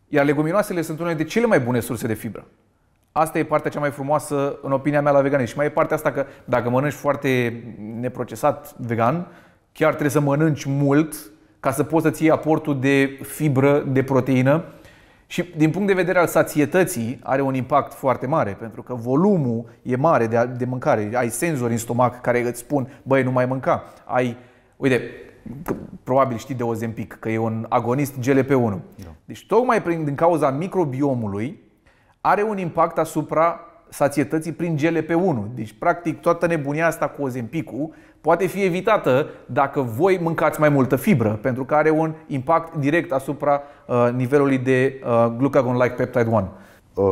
Iar leguminoasele sunt una de cele mai bune surse de fibră. Asta e partea cea mai frumoasă, în opinia mea, la vegan. Și mai e partea asta că dacă mănânci foarte neprocesat vegan, chiar trebuie să mănânci mult ca să poți să-ți iei aportul de fibră, de proteină. Și din punct de vedere al sațietății, are un impact foarte mare, pentru că volumul e mare de, de mâncare. Ai senzori în stomac care îți spun, băi, nu mai mânca. Ai, uite, probabil știi de Ozempic, că e un agonist GLP-1. Da. Deci tocmai prin, din cauza microbiomului are un impact asupra sațietății prin GLP-1. Deci, practic, toată nebunia asta cu ozempicul poate fi evitată dacă voi mâncați mai multă fibră, pentru că are un impact direct asupra uh, nivelului de uh, glucagon-like peptide 1.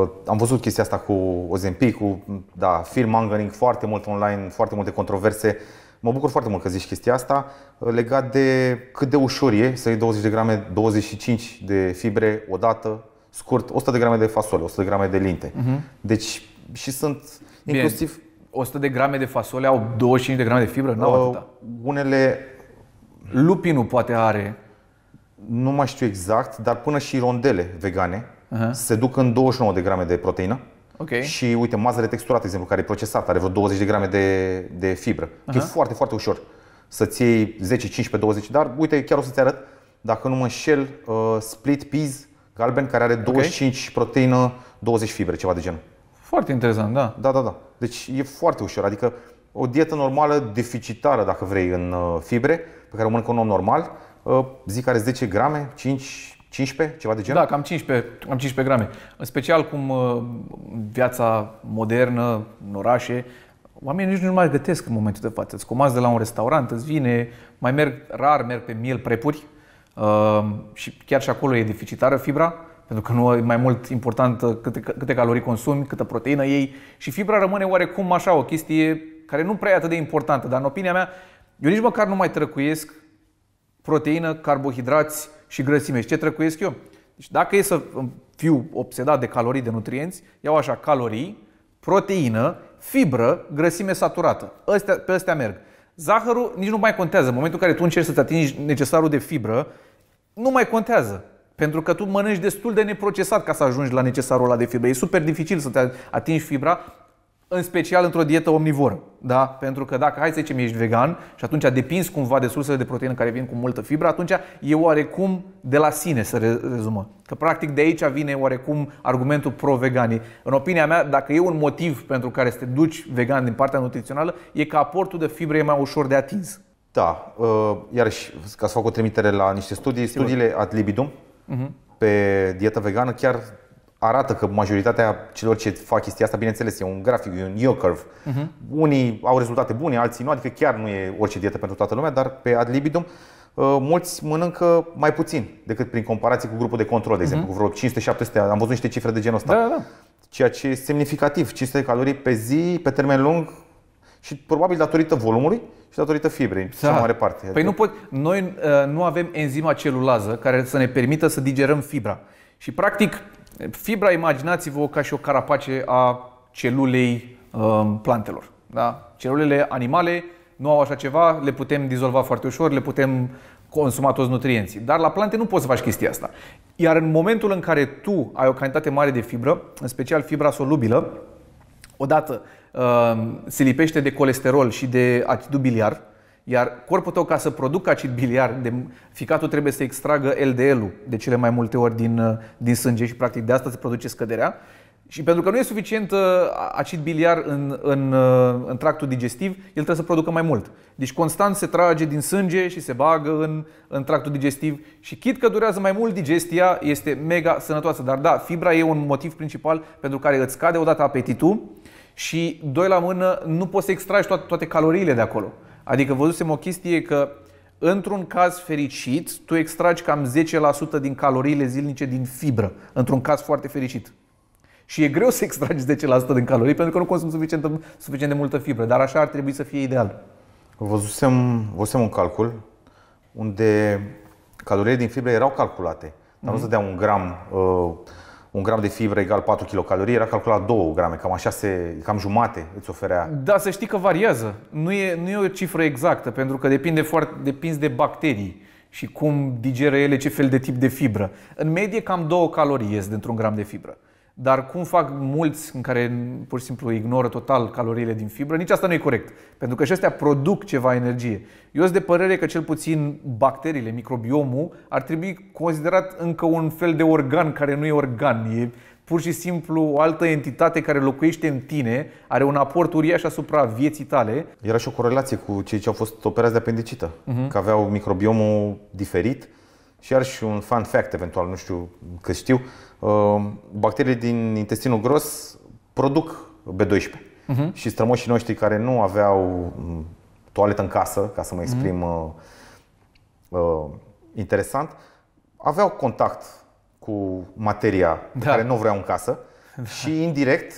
Uh, am văzut chestia asta cu ozempicul, da, film mongering, foarte mult online, foarte multe controverse. Uh, Mă bucur foarte mult că zici chestia asta, uh, legat de cât de ușor e să iei 20 de grame, 25 de fibre odată, scurt, 100 de grame de fasole, 100 de grame de linte. Uh-huh. Deci și sunt Bine, inclusiv... 100 de grame de fasole au 25 de grame de fibră? Uh, nu, uh, Unele... Lupinul poate are... Nu mai știu exact, dar până și rondele vegane uh-huh. se duc în 29 de grame de proteină. Okay. Și uite, mazăre texturată, de exemplu, care e procesată, are vreo 20 de grame de, de fibră. Uh-huh. E foarte, foarte ușor să-ți iei 10, 15, 20, dar uite, chiar o să-ți arăt, dacă nu mă înșel, uh, split peas galben care are 25 okay. proteină, 20 fibre, ceva de genul. Foarte interesant, da. Da, da, da. Deci e foarte ușor, adică o dietă normală, deficitară, dacă vrei, în uh, fibre, pe care o mănâncă un om normal, uh, zic are 10 grame, 5 15, ceva de genul? Da, cam 15, cam 15 grame. În special cum uh, viața modernă, în orașe, oamenii nici nu mai gătesc în momentul de față. Îți comanzi de la un restaurant, îți vine, mai merg rar, merg pe miel prepuri uh, și chiar și acolo e deficitară fibra, pentru că nu e mai mult important câte, câte calorii consumi, câtă proteină ei și fibra rămâne oarecum așa o chestie care nu prea e atât de importantă, dar în opinia mea, eu nici măcar nu mai trăcuiesc proteină, carbohidrați, și grăsime. Și ce trăcuiesc eu? Deci dacă e să fiu obsedat de calorii, de nutrienți, iau așa calorii, proteină, fibră, grăsime saturată. Astea, pe astea merg. Zahărul nici nu mai contează. În momentul în care tu încerci să-ți atingi necesarul de fibră, nu mai contează. Pentru că tu mănânci destul de neprocesat ca să ajungi la necesarul ăla de fibră. E super dificil să te atingi fibra în special într-o dietă omnivoră. Da? Pentru că dacă, hai să zicem, ești vegan și atunci depinzi cumva de sursele de proteină care vin cu multă fibră, atunci e oarecum de la sine să rezumă. Că practic de aici vine oarecum argumentul pro-veganii. În opinia mea, dacă e un motiv pentru care să te duci vegan din partea nutrițională, e că aportul de fibre e mai ușor de atins. Da, uh, și ca să fac o trimitere la niște studii, studiile ad libidum uh-huh. pe dietă vegană chiar arată că majoritatea celor ce fac chestia asta, bineînțeles, e un grafic, e un U-curve. Uh-huh. Mhm. Unii au rezultate bune, alții nu, adică chiar nu e orice dietă pentru toată lumea, dar pe ad libidum uh, mulți mănâncă mai puțin decât prin comparație cu grupul de control, de uh-huh. exemplu, cu vreo 500-700, am văzut niște cifre de genul ăsta. Da, da. da. Ceea ce e semnificativ, 500 de calorii pe zi, pe termen lung, și probabil datorită volumului și datorită fibrei, da. cea mare parte. Păi adică... nu pot, noi uh, nu avem enzima celulază care să ne permită să digerăm fibra. Și practic Fibra, imaginați-vă ca și o carapace a celulei um, plantelor. Da? Celulele animale nu au așa ceva, le putem dizolva foarte ușor, le putem consuma toți nutrienții. Dar la plante nu poți să faci chestia asta. Iar în momentul în care tu ai o cantitate mare de fibră, în special fibra solubilă, odată um, se lipește de colesterol și de acidul biliar, iar corpul tău, ca să producă acid biliar, de, ficatul trebuie să extragă LDL-ul de cele mai multe ori din, uh, din sânge și practic de asta se produce scăderea. Și pentru că nu e suficient uh, acid biliar în, în, uh, în tractul digestiv, el trebuie să producă mai mult. Deci constant se trage din sânge și se bagă în, în tractul digestiv și chit că durează mai mult, digestia este mega sănătoasă. Dar da, fibra e un motiv principal pentru care îți scade odată apetitul și doi la mână nu poți să extragi toate, toate caloriile de acolo. Adică văzusem o chestie că într-un caz fericit, tu extragi cam 10% din caloriile zilnice din fibră, într-un caz foarte fericit. Și e greu să extragi 10% din calorii pentru că nu consumi suficient, suficient de multă fibră, dar așa ar trebui să fie ideal. Văzusem, văzusem un calcul unde caloriile din fibră erau calculate, dar mm-hmm. nu mhm. se dea un gram uh, un gram de fibră egal 4 kcal, era calculat 2 grame, cam așa se, cam jumate îți oferea. Da, să știi că variază. Nu e, nu e o cifră exactă, pentru că depinde foarte, depinde de bacterii și cum digeră ele ce fel de tip de fibră. În medie cam 2 calorii ies dintr-un gram de fibră. Dar cum fac mulți în care pur și simplu ignoră total caloriile din fibră, nici asta nu e corect. Pentru că și astea produc ceva energie. Eu sunt de părere că cel puțin bacteriile, microbiomul, ar trebui considerat încă un fel de organ care nu e organ. E pur și simplu o altă entitate care locuiește în tine, are un aport uriaș asupra vieții tale. Era și o corelație cu cei ce au fost operați de apendicită, uh-huh. că aveau microbiomul diferit. Și iar și un fun fact, eventual, nu știu că știu, Ehm, bacteriile din intestinul gros produc B12. Uh-huh. Mhm. Și strămoșii noștri care nu aveau mm, toaletă în casă, ca să mă mhm. exprim uh-huh. uh, interesant, aveau contact cu materia da. pe care nu vreau în casă da. și indirect,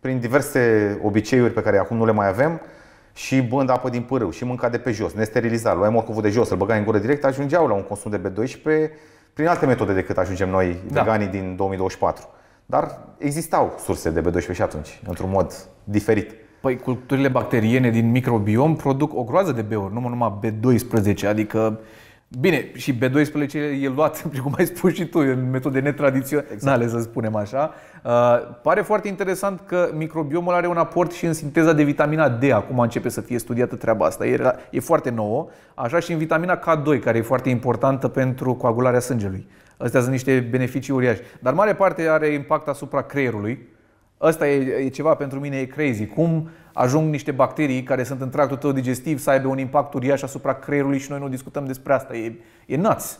prin diverse obiceiuri pe care acum nu le mai avem, și bând apă din pârâu, și mânca de pe jos, nesterilizat, luai morcovul de jos, îl băgai în gură direct, ajungeau la un consum de B12 prin alte metode decât ajungem noi, da. veganii din 2024. Dar existau surse de B12 și atunci, într-un mod diferit. Păi culturile bacteriene din microbiom produc o groază de B-uri, nu numai B12, adică Bine, și B12 e luat, cum ai spus și tu, în metode netradiționale, exact. să spunem așa. Uh, pare foarte interesant că microbiomul are un aport și în sinteza de vitamina D. Acum începe să fie studiată treaba asta. E, e foarte nouă. Așa și în vitamina K2, care e foarte importantă pentru coagularea sângelui. Astea sunt niște beneficii uriașe. Dar mare parte are impact asupra creierului. Asta e, e ceva pentru mine, e crazy. Cum ajung niște bacterii care sunt în tractul tău digestiv să aibă un impact uriaș asupra creierului și noi nu discutăm despre asta. E, e nuts.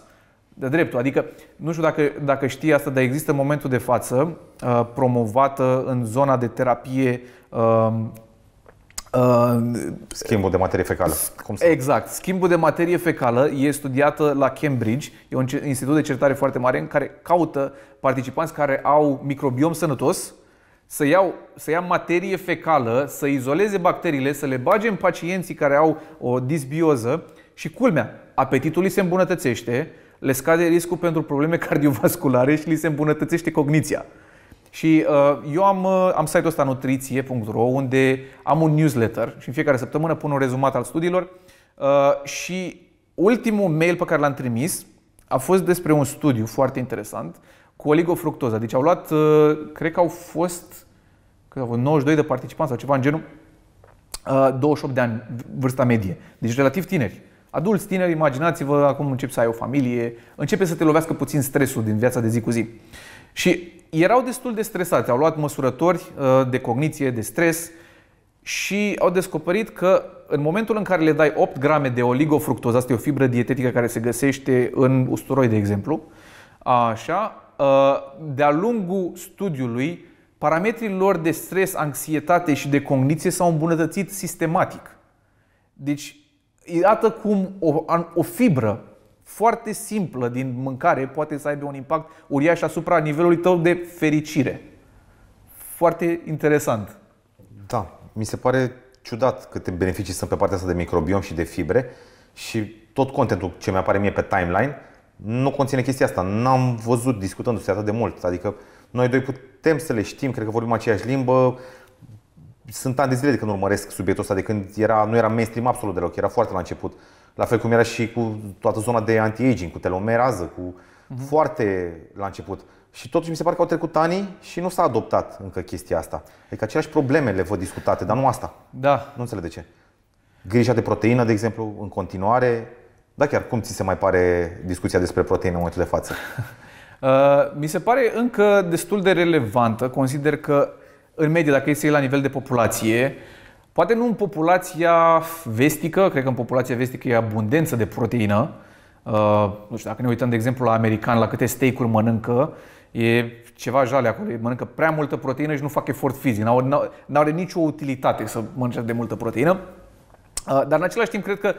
De dreptul. Adică, nu știu dacă, dacă știi asta, dar există în momentul de față uh, promovată în zona de terapie uh, uh, Schimbul de materie fecală. Cum Exact. Schimbul de materie fecală e studiată la Cambridge. E un institut de cercetare foarte mare în care caută participanți care au microbiom sănătos, să, iau, să ia materie fecală, să izoleze bacteriile, să le bage în pacienții care au o disbioză și culmea, apetitul li se îmbunătățește, le scade riscul pentru probleme cardiovasculare și li se îmbunătățește cogniția. Și uh, eu am, uh, am site-ul ăsta nutriție.ro unde am un newsletter și în fiecare săptămână pun un rezumat al studiilor uh, și ultimul mail pe care l-am trimis a fost despre un studiu foarte interesant cu oligofructoză. Deci au luat, uh, cred că au fost, cred că au fost 92 de participanți sau ceva în genul, 28 uh, de ani vârsta medie. Deci relativ tineri. Adulți, tineri, imaginați-vă, acum începi să ai o familie, începe să te lovească puțin stresul din viața de zi cu zi. Și erau destul de stresați, au luat măsurători uh, de cogniție, de stres și au descoperit că în momentul în care le dai 8 grame de oligofructoză, asta e o fibră dietetică care se găsește în usturoi, de exemplu, așa, Uh, de-a lungul studiului, parametrii lor de stres, anxietate și de cogniție s-au îmbunătățit sistematic. Deci, iată cum o, o fibră foarte simplă din mâncare poate să aibă un impact uriaș asupra nivelului tău de fericire. Foarte interesant. Da, mi se pare ciudat câte beneficii sunt pe partea asta de microbiom și de fibre și tot contentul ce mi apare mie pe timeline nu conține chestia asta. N-am văzut discutându-se atât de mult. Adică noi doi putem să le știm, cred că vorbim aceeași limbă. Sunt ani de zile de când urmăresc subiectul ăsta, de când era, nu era mainstream absolut deloc, era foarte la început. La fel cum era și cu toată zona de anti-aging, cu telomerază, cu mm-hmm. foarte la început. Și totuși mi se pare că au trecut ani și nu s-a adoptat încă chestia asta. Adică aceleași probleme le văd discutate, dar nu asta. Da. Nu înțeleg de ce. Grija de proteină, de exemplu, în continuare, da, chiar, cum ți se mai pare discuția despre proteine în momentul de față? Uh, mi se pare încă destul de relevantă. Consider că, în medie, dacă este la nivel de populație, poate nu în populația vestică, cred că în populația vestică e abundență de proteină. Uh, nu știu, dacă ne uităm, de exemplu, la american, la câte steak-uri mănâncă, e ceva jale acolo. Mănâncă prea multă proteină și nu fac efort fizic. Nu are nicio utilitate să mănânce de multă proteină. Uh, dar în același timp cred că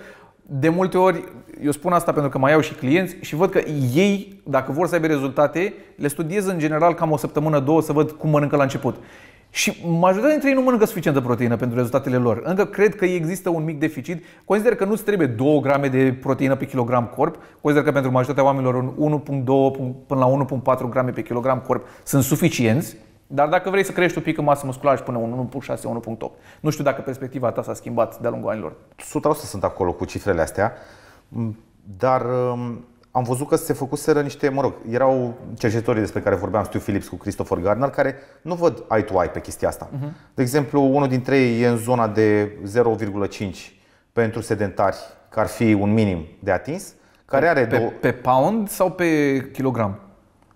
de multe ori, eu spun asta pentru că mai au și clienți și văd că ei, dacă vor să aibă rezultate, le studiez în general cam o săptămână, două să văd cum mănâncă la început. Și majoritatea dintre ei nu mănâncă suficientă proteină pentru rezultatele lor. Încă cred că există un mic deficit. Consider că nu-ți trebuie 2 grame de proteină pe kilogram corp. Consider că pentru majoritatea oamenilor 1.2 până la 1.4 grame pe kilogram corp sunt suficienți dar dacă vrei să crești un pic în masă musculară și până 1.6, 1.8, nu știu dacă perspectiva ta s-a schimbat de-a lungul anilor. 100% sunt acolo cu cifrele astea, dar um, am văzut că se făcuseră niște, mă rog, erau cercetătorii despre care vorbeam, Stu Phillips cu Christopher Gardner, care nu văd eye to eye pe chestia asta. Uh-huh. De exemplu, unul dintre ei e în zona de 0,5 pentru sedentari, care ar fi un minim de atins, care are pe, două... pe pound sau pe kilogram?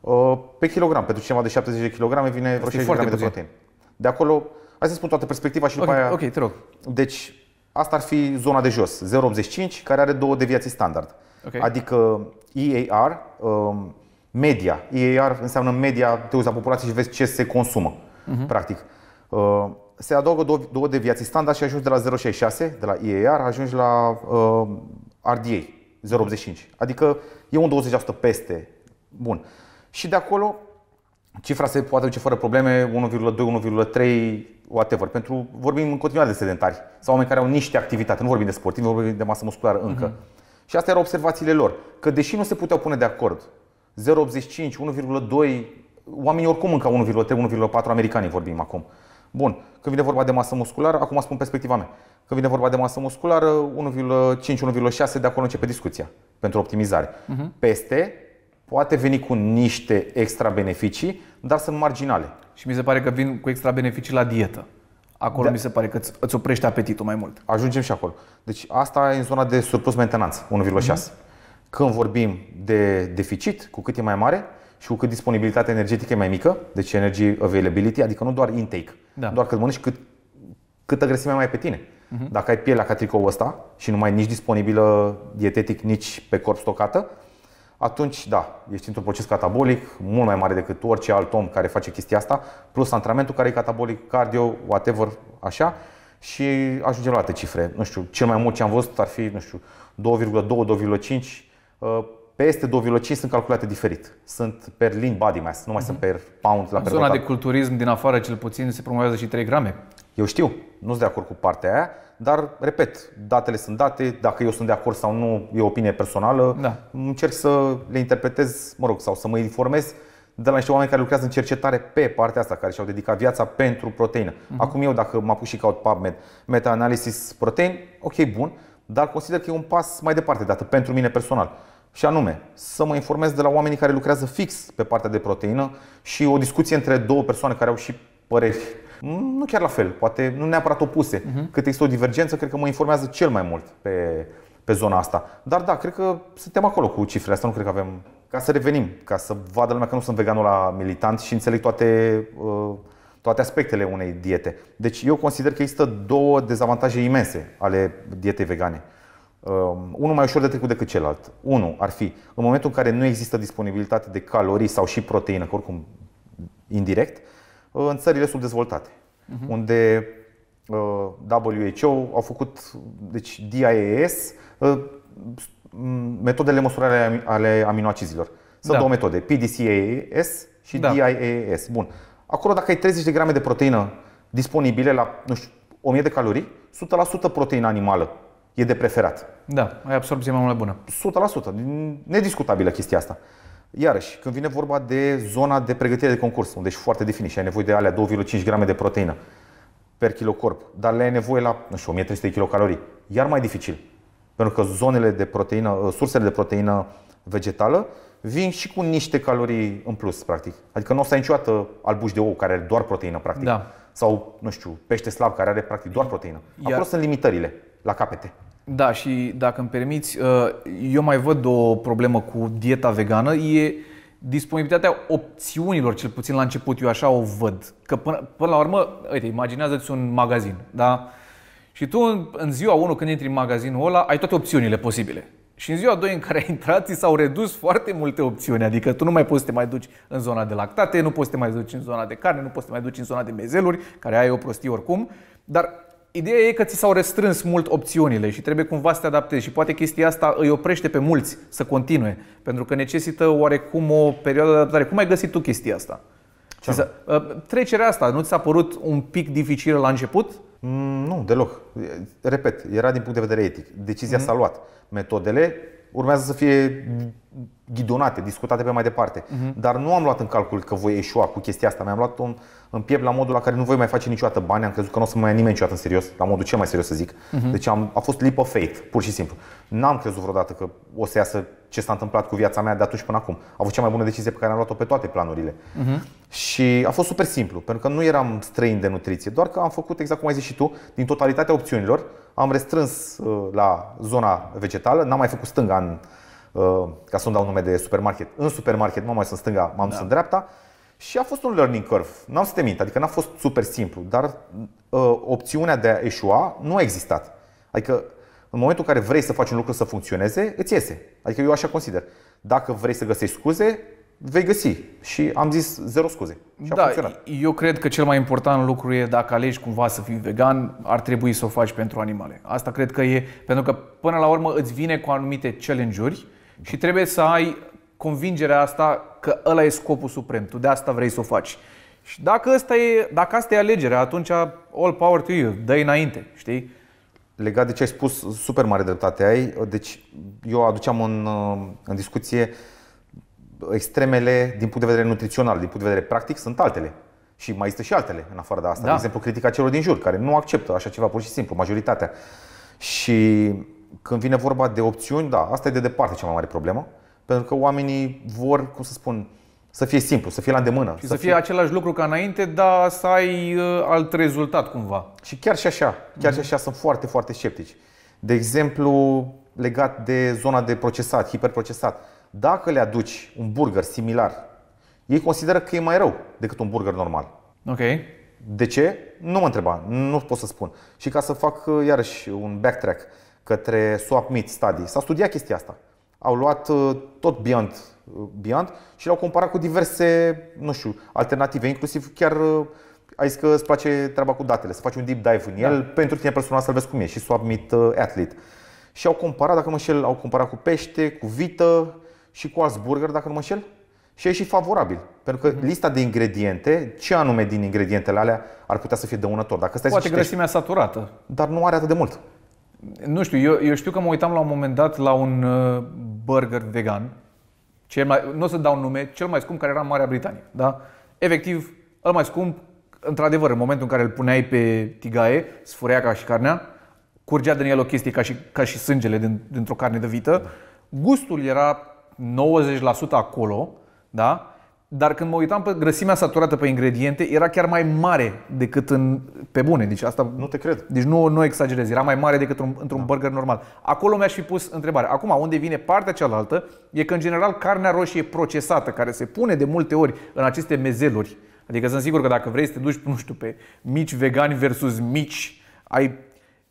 Uh, pe kilogram, pentru cineva de 70 de kg vine vreo 60 de, de proteine. De acolo, hai să spun toată perspectiva și după okay, aia... Ok, te rog. Deci, asta ar fi zona de jos, 0,85, care are două deviații standard. Okay. Adică EAR, um, media. EAR înseamnă media, te uiți la populație și vezi ce se consumă, uh-huh. practic. Uh, se adaugă două, două deviații standard și ajungi de la 0,66, de la EAR, ajungi la uh, RDA, 0,85. Adică e un 20% peste. Bun și de acolo cifra se poate duce fără probleme 1,2, 1,3, whatever. Pentru, vorbim în continuare de sedentari sau oameni care au niște activitate, nu vorbim de sportivi, vorbim de masă musculară încă. Uh-huh. Și astea erau observațiile lor, că deși nu se puteau pune de acord 0,85, 1,2, oamenii oricum încă 1,3, 1,4, americani vorbim acum. Bun, când vine vorba de masă musculară, acum spun perspectiva mea, când vine vorba de masă musculară, 1,5, 1,6, de acolo începe discuția pentru optimizare. Uh-huh. Peste, poate veni cu niște extra beneficii, dar sunt marginale. Și mi se pare că vin cu extra beneficii la dietă. Acolo da. mi se pare că îți oprește apetitul mai mult. Ajungem și acolo. Deci asta e în zona de surplus mentenanță, 1,6. Mm-hmm. Când vorbim de deficit, cu cât e mai mare și cu cât disponibilitatea energetică e mai mică, deci energy availability, adică nu doar intake, da. doar cât mănânci, cât, câtă grăsime mai ai pe tine. Mm-hmm. Dacă ai pielea ca tricoul ăsta și nu mai ai nici disponibilă dietetic, nici pe corp stocată, atunci da, ești într-un proces catabolic mult mai mare decât orice alt om care face chestia asta, plus antrenamentul care e catabolic, cardio, whatever, așa, și ajungem la alte cifre. Nu știu, cel mai mult ce am văzut ar fi, nu știu, 2,2, 2,5, uh, peste 2,5 sunt calculate diferit. Sunt per lean body mass, nu mai uh-huh. sunt mhm. per pound la În zona de culturism din afară cel puțin se promovează și 3 grame. Eu știu, nu sunt de acord cu partea aia dar, repet, datele sunt date, dacă eu sunt de acord sau nu, e o opinie personală. Da. Încerc să le interpretez, mă rog, sau să mă informez de la niște oameni care lucrează în cercetare pe partea asta, care și-au dedicat viața pentru proteină. Uh-huh. Mhm. Acum eu, dacă m-am pus și caut PubMed, meta-analysis protein, ok, bun, dar consider că e un pas mai departe, dată pentru mine personal. Și anume, să mă informez de la oamenii care lucrează fix pe partea de proteină și o discuție între două persoane care au și păreri nu chiar la fel, poate nu neapărat opuse. Uh-huh. Cât există o divergență, cred că mă informează cel mai mult pe, pe zona asta. Dar da, cred că suntem acolo cu cifrele astea, nu cred că avem... Ca să revenim, ca să vadă lumea că nu sunt veganul la militant și înțeleg toate, uh, toate aspectele unei diete. Deci eu consider că există două dezavantaje imense ale dietei vegane. Um, unul mai ușor de trecut decât celălalt. Unul ar fi, în momentul în care nu există disponibilitate de calorii sau și proteină, că oricum indirect, în țările subdezvoltate, uh-huh. unde uh, WHO au făcut, deci DIAS, uh, metodele măsurare ale aminoacizilor. Sunt da. două metode, PDCAS și da. DIAS. Bun. Acolo dacă ai 30 de grame de proteină disponibile la, nu știu, 1000 de calorii, 100% proteină animală e de preferat. Da, ai absorbție mai mult bună. 100%, nediscutabilă chestia asta. Iarăși, când vine vorba de zona de pregătire de concurs, unde ești foarte definit și ai nevoie de alea 2,5 grame de proteină per kilocorp, dar le ai nevoie la, nu știu, 1300 de iar mai dificil. Pentru că zonele de proteină, uh, sursele de proteină vegetală vin și cu niște calorii în plus, practic. Adică nu o să ai niciodată albuș de ou care are doar proteină, practic. Da. Sau, nu știu, pește slab care are practic doar proteină. Acolo iar... sunt limitările la capete. Da, și dacă îmi permiți, uh, eu mai văd o problemă cu dieta vegană. E disponibilitatea opțiunilor, cel puțin la început, eu așa o văd. Că până, până la urmă, uite, imaginează-ți un magazin, da? Și tu în ziua 1 când intri în magazinul ăla, ai toate opțiunile posibile. Și în ziua 2 în care ai intrat, ți s-au redus foarte multe opțiuni. Adică tu nu mai poți să te mai duci în zona de lactate, nu poți să te mai duci în zona de carne, nu poți să te mai duci în zona de mezeluri, care ai o prostie oricum, dar Ideea e că ți s-au restrâns mult opțiunile și trebuie cumva să te adaptezi și poate chestia asta îi oprește pe mulți să continue, pentru că necesită oarecum o perioadă de adaptare. Cum ai găsit tu chestia asta? Ce ă, trecerea asta, nu ți s-a părut un pic dificilă la început? Mm, nu, deloc. Repet, era din punct de vedere etic. Decizia mm. s-a luat. Metodele urmează să fie ghidonate, discutate pe mai departe. Uh-huh. Dar nu am luat în calcul că voi eșua cu chestia asta. Mi-am luat un în piept la modul la care nu voi mai face niciodată bani. Am crezut că nu o să mai ia nimeni niciodată în serios, la modul cel mai serios să zic. Uh-huh. Deci am, a fost leap of faith, pur și simplu. N-am crezut vreodată că o să iasă ce s-a întâmplat cu viața mea de atunci până acum. A avut cea mai bună decizie pe care am luat-o pe toate planurile. Uh-huh. Și a fost super simplu, pentru că nu eram străin de nutriție, doar că am făcut exact cum ai zis și tu, din totalitatea opțiunilor, am restrâns uh, la zona vegetală, n-am mai făcut stânga în, uh, ca să mi dau nume de supermarket. În supermarket, nu mai sunt stânga, m-am da. în dreapta. Și a fost un learning curve. N-am să te mint, adică n-a fost super simplu, dar uh, opțiunea de a eșua nu a existat. Adică în momentul în care vrei să faci un lucru să funcționeze, îți iese. Adică eu așa consider. Dacă vrei să găsești scuze, vei găsi. Și am zis zero scuze. Și da, a funcționat. eu cred că cel mai important lucru e dacă alegi cumva să fii vegan, ar trebui să o faci pentru animale. Asta cred că e, pentru că până la urmă îți vine cu anumite challenge-uri și trebuie să ai convingerea asta că ăla e scopul suprem, tu de asta vrei să o faci. Și dacă asta e, dacă asta e alegerea, atunci all power to you, dă înainte, știi? legat de ce ai spus, super mare dreptate ai. Deci eu aduceam în, uh, în discuție extremele din punct de vedere nutrițional, din punct de vedere practic sunt altele. Și mai există și altele în afară de asta. Da. De exemplu, critica celor din jur, care nu acceptă așa ceva pur și simplu, majoritatea. Și când vine vorba de opțiuni, da, asta e de departe cea mai mare problemă, pentru că oamenii vor, cum să spun, uh, să fie simplu, să fie la îndemână. Și să, fie, fie același lucru ca înainte, dar să ai uh, alt rezultat cumva. Și chiar și așa, chiar mm-hmm. și mhm. așa sunt foarte, foarte sceptici. De exemplu, legat de zona de procesat, hiperprocesat. Dacă le aduci un burger similar, ei consideră că e mai rău decât un burger normal. Ok. De ce? Nu mă întreba, nu pot să spun. Și ca să fac uh, iarăși un backtrack către swap meat study, s-a studiat chestia asta. Au luat uh, tot Beyond Uh, Beyond și l-au comparat cu diverse, nu știu, alternative, inclusiv chiar uh, ai zis că îți place treaba cu datele, să faci un deep dive în da. el, da. pentru tine personal să-l vezi cum e și submit uh, athlete. Și au comparat, dacă mă șel, au comparat cu pește, cu vită și cu alți burger, dacă nu mă șel. Și e și favorabil, pentru că mhm. lista de ingrediente, ce anume din ingredientele alea ar putea să fie dăunător? Dacă stai Poate grăsimea saturată. Dar nu are atât de mult. Nu știu, eu, eu știu că mă uitam la un moment dat la un burger vegan cel mai, nu o să dau nume, cel mai scump care era în Marea Britanie. Da? Efectiv, cel mai scump, într-adevăr, în momentul în care îl puneai pe tigaie, sfurea ca și carnea, curgea din el o chestie ca și, ca și sângele din, dintr-o carne de vită, gustul era 90% acolo, da? Dar când mă uitam pe grăsimea saturată pe ingrediente, era chiar mai mare decât în, pe bune. Deci asta nu te cred. Deci nu, nu exagerez, era mai mare decât un, într-un da. burger normal. Acolo mi-aș fi pus întrebarea. Acum, unde vine partea cealaltă, e că în general carnea roșie procesată, care se pune de multe ori în aceste mezeluri, adică sunt sigur că dacă vrei să te duci, nu știu, pe mici vegani versus mici, ai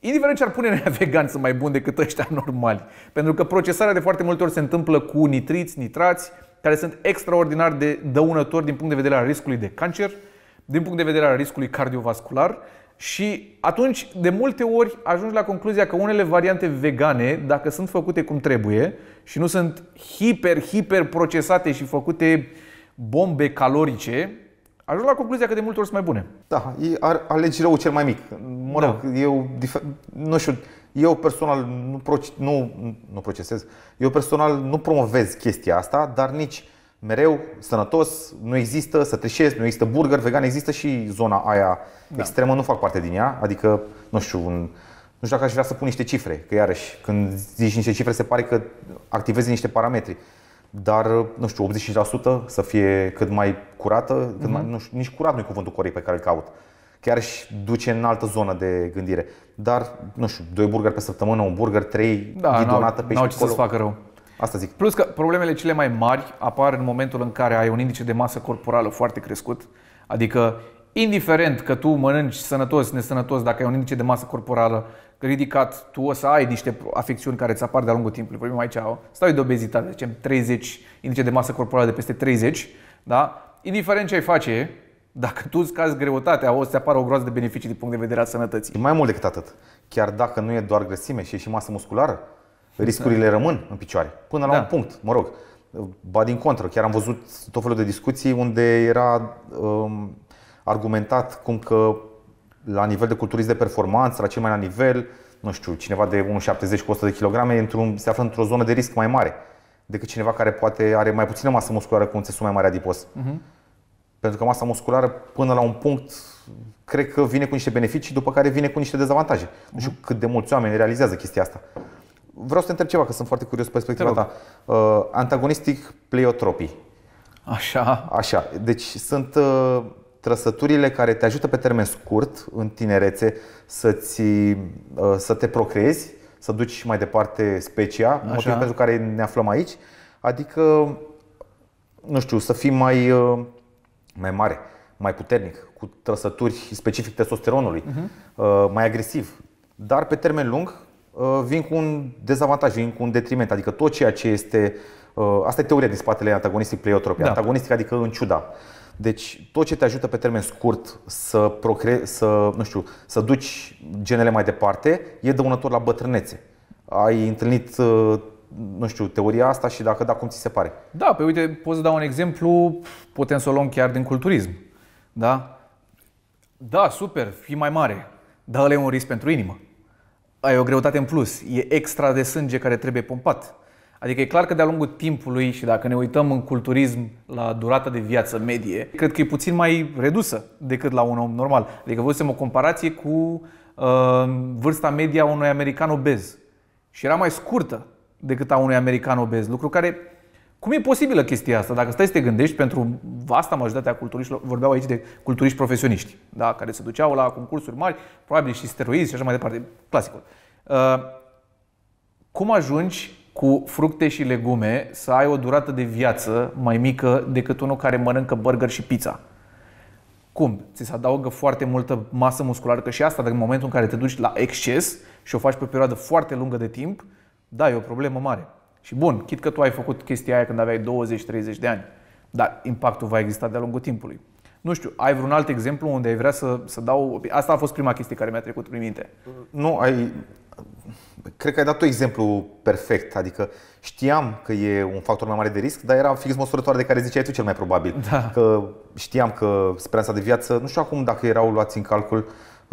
Indiferent ce ar pune în vegan, sunt mai bun decât ăștia normali. Pentru că procesarea de foarte multe ori se întâmplă cu nitriți, nitrați, care sunt extraordinar de dăunători din punct de vedere al riscului de cancer, din punct de vedere al riscului cardiovascular și atunci, de multe ori, ajungi la concluzia că unele variante vegane, dacă sunt făcute cum trebuie și nu sunt hiper, hiper procesate și făcute bombe calorice, ajungi la concluzia că de multe ori sunt mai bune. Da, alegi rău cel mai mic. Mă rog, da. eu, nu știu, eu personal nu, proce- nu, nu procesez, eu personal nu promovez chestia asta, dar nici mereu sănătos, nu există să trișezi, nu există burger vegan, există și zona aia da. extremă, nu fac parte din ea, adică, nu știu, un, nu știu dacă aș vrea să pun niște cifre, că iarăși, când zici niște cifre, se pare că activezi niște parametri. Dar, nu știu, 85% să fie cât mai curată, cât mm-hmm. mai, mhm. nu știu, nici curat nu e cuvântul corect pe care îl caut chiar și duce în altă zonă de gândire. Dar, nu știu, doi burgeri pe săptămână, un burger, trei, da, ghidonată pe ce să facă rău. Asta zic. Plus că problemele cele mai mari apar în momentul în care ai un indice de masă corporală foarte crescut, adică indiferent că tu mănânci sănătos, nesănătos, dacă ai un indice de masă corporală ridicat, tu o să ai niște afecțiuni care îți apar de-a lungul timpului. Vorbim aici, stau de obezitate, zicem 30, indice de masă corporală de peste 30, da? Indiferent ce ai face, dacă tu îți cazi greutatea, o să apară o groază de beneficii din punct de vedere al sănătății. Mai mult decât atât, chiar dacă nu e doar grăsime și e și masă musculară, riscurile da. rămân în picioare, până la da. un punct, mă rog. Ba din contră, chiar am văzut tot felul de discuții unde era um, argumentat cum că la nivel de culturist de performanță, la cel mai la nivel, nu știu, cineva de 1,70 cu 100 de kg se află într-o zonă de risc mai mare decât cineva care poate are mai puțină masă musculară cu un țesut mai mare adipos. Uh-huh. Mhm. Pentru că masa musculară, până la un punct, cred că vine cu niște beneficii, după care vine cu niște dezavantaje. Nu știu mhm. cât de mulți oameni realizează chestia asta. Vreau să te întreb ceva, că sunt foarte curios pe perspectiva ta. Uh, antagonistic pleiotropii. Așa. Așa. Deci sunt uh, trăsăturile care te ajută pe termen scurt, în tinerețe, să-ți, uh, să te procreezi, să duci mai departe specia, motivul pentru care ne aflăm aici. Adică, nu știu, să fii mai... Uh, mai mare, mai puternic, cu trăsături specific testosteronului, uh-huh. mai agresiv. Dar pe termen lung uh, vin cu un dezavantaj, vin cu un detriment, adică tot ceea ce este uh, asta e teoria din spatele antagonistic pleiotropie. da. antagonistic adică în ciuda. Deci tot ce te ajută pe termen scurt să, procre- să, nu știu, să duci genele mai departe e dăunător la bătrânețe. Ai întâlnit uh, nu știu, teoria asta și dacă da, cum ți se pare? Da, pe uite, pot să dau un exemplu, putem să o luăm chiar din culturism. Da? Da, super, fii mai mare, dar ăla e un risc pentru inimă. Ai o greutate în plus, e extra de sânge care trebuie pompat. Adică e clar că de-a lungul timpului și dacă ne uităm în culturism la durata de viață medie, cred că e puțin mai redusă decât la un om normal. Adică văzusem o comparație cu uh, vârsta media unui american obez și era mai scurtă decât a unui american obez. Lucru care, cum e posibilă chestia asta? Dacă stai să te gândești, pentru vasta a culturiștilor, vorbeau aici de culturiști profesioniști, da? care se duceau la concursuri mari, probabil și steroizi și așa mai departe, clasicul. Uh, cum ajungi cu fructe și legume să ai o durată de viață mai mică decât unul care mănâncă burger și pizza? Cum? Ți se adaugă foarte multă masă musculară, că și asta, dacă în momentul în care te duci la exces și o faci pe o perioadă foarte lungă de timp, da, e o problemă mare. Și bun, chit că tu ai făcut chestia aia când aveai 20-30 de ani, dar impactul va exista de-a lungul timpului. Nu știu, ai vreun alt exemplu unde ai vrea să, să dau... Asta a fost prima chestie care mi-a trecut prin minte. Nu, ai... Cred că ai dat un exemplu perfect, adică știam că e un factor mai mare de risc, dar era fix măsurătoare de care ziceai tu cel mai probabil. Da. Că știam că speranța de viață, nu știu acum dacă erau luați în calcul, uh,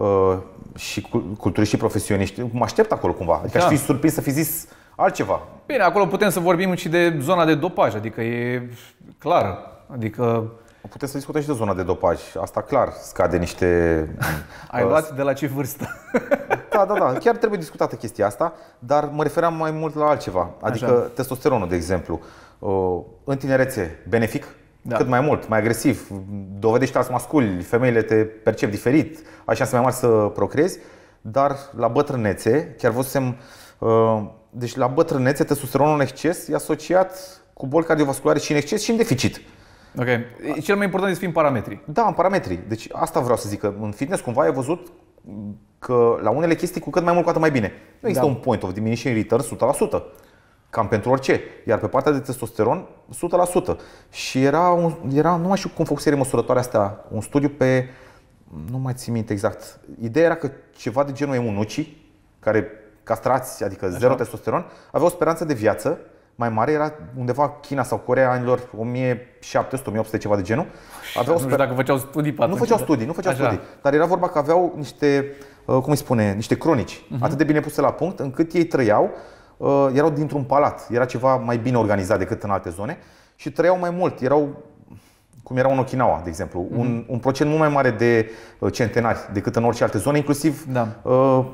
Uh, și culturiști și profesioniști, mă aștept acolo cumva. Adică da. aș fi surprins să fi zis altceva. Bine, acolo putem să vorbim și de zona de dopaj, adică e clar. Adică Putem să discutăm și de zona de dopaj. Asta clar scade niște... Ai luat uh, de la ce vârstă? da, da, da. Chiar trebuie discutată chestia asta, dar mă refeream mai mult la altceva. Adică Așa. testosteronul, de exemplu. Uh, în tinerețe, benefic, da. cât mai mult, mai agresiv, Dovedești alți masculi, femeile te percep diferit, ai șanse mai mari să procrezi, dar la bătrânețe, chiar văzusem, uh, deci la bătrânețe testosteronul în exces e asociat cu boli cardiovasculare și în exces și în deficit. Ok. Cel mai important este să fim parametri. Da, în parametri. Deci asta vreau să zic, că în fitness cumva ai văzut că la unele chestii cu cât mai mult, cu atât mai bine. Nu există da. un point of diminishing return 100%. Cam pentru orice. Iar pe partea de testosteron, 100%. Și era, un, era nu mai știu cum făcuse măsurătoarea asta, un studiu pe, nu mai țin minte exact, ideea era că ceva de genul eunucii, care castrați, adică Așa. zero testosteron, avea o speranță de viață mai mare, era undeva China sau Corea anilor 1700-1800, ceva de genul. Aveau nu știu dacă făceau studii Nu făceau studii, nu făceau Așa. studii, dar era vorba că aveau niște, uh, cum îi spune, niște cronici uh-huh. atât de bine puse la punct încât ei trăiau Uh, erau dintr-un palat, era ceva mai bine organizat decât în alte zone și trăiau mai mult, erau cum era în Okinawa, de exemplu, mm-hmm. un, un procent mult mai mare de uh, centenari decât în orice alte zone, inclusiv da. Uh,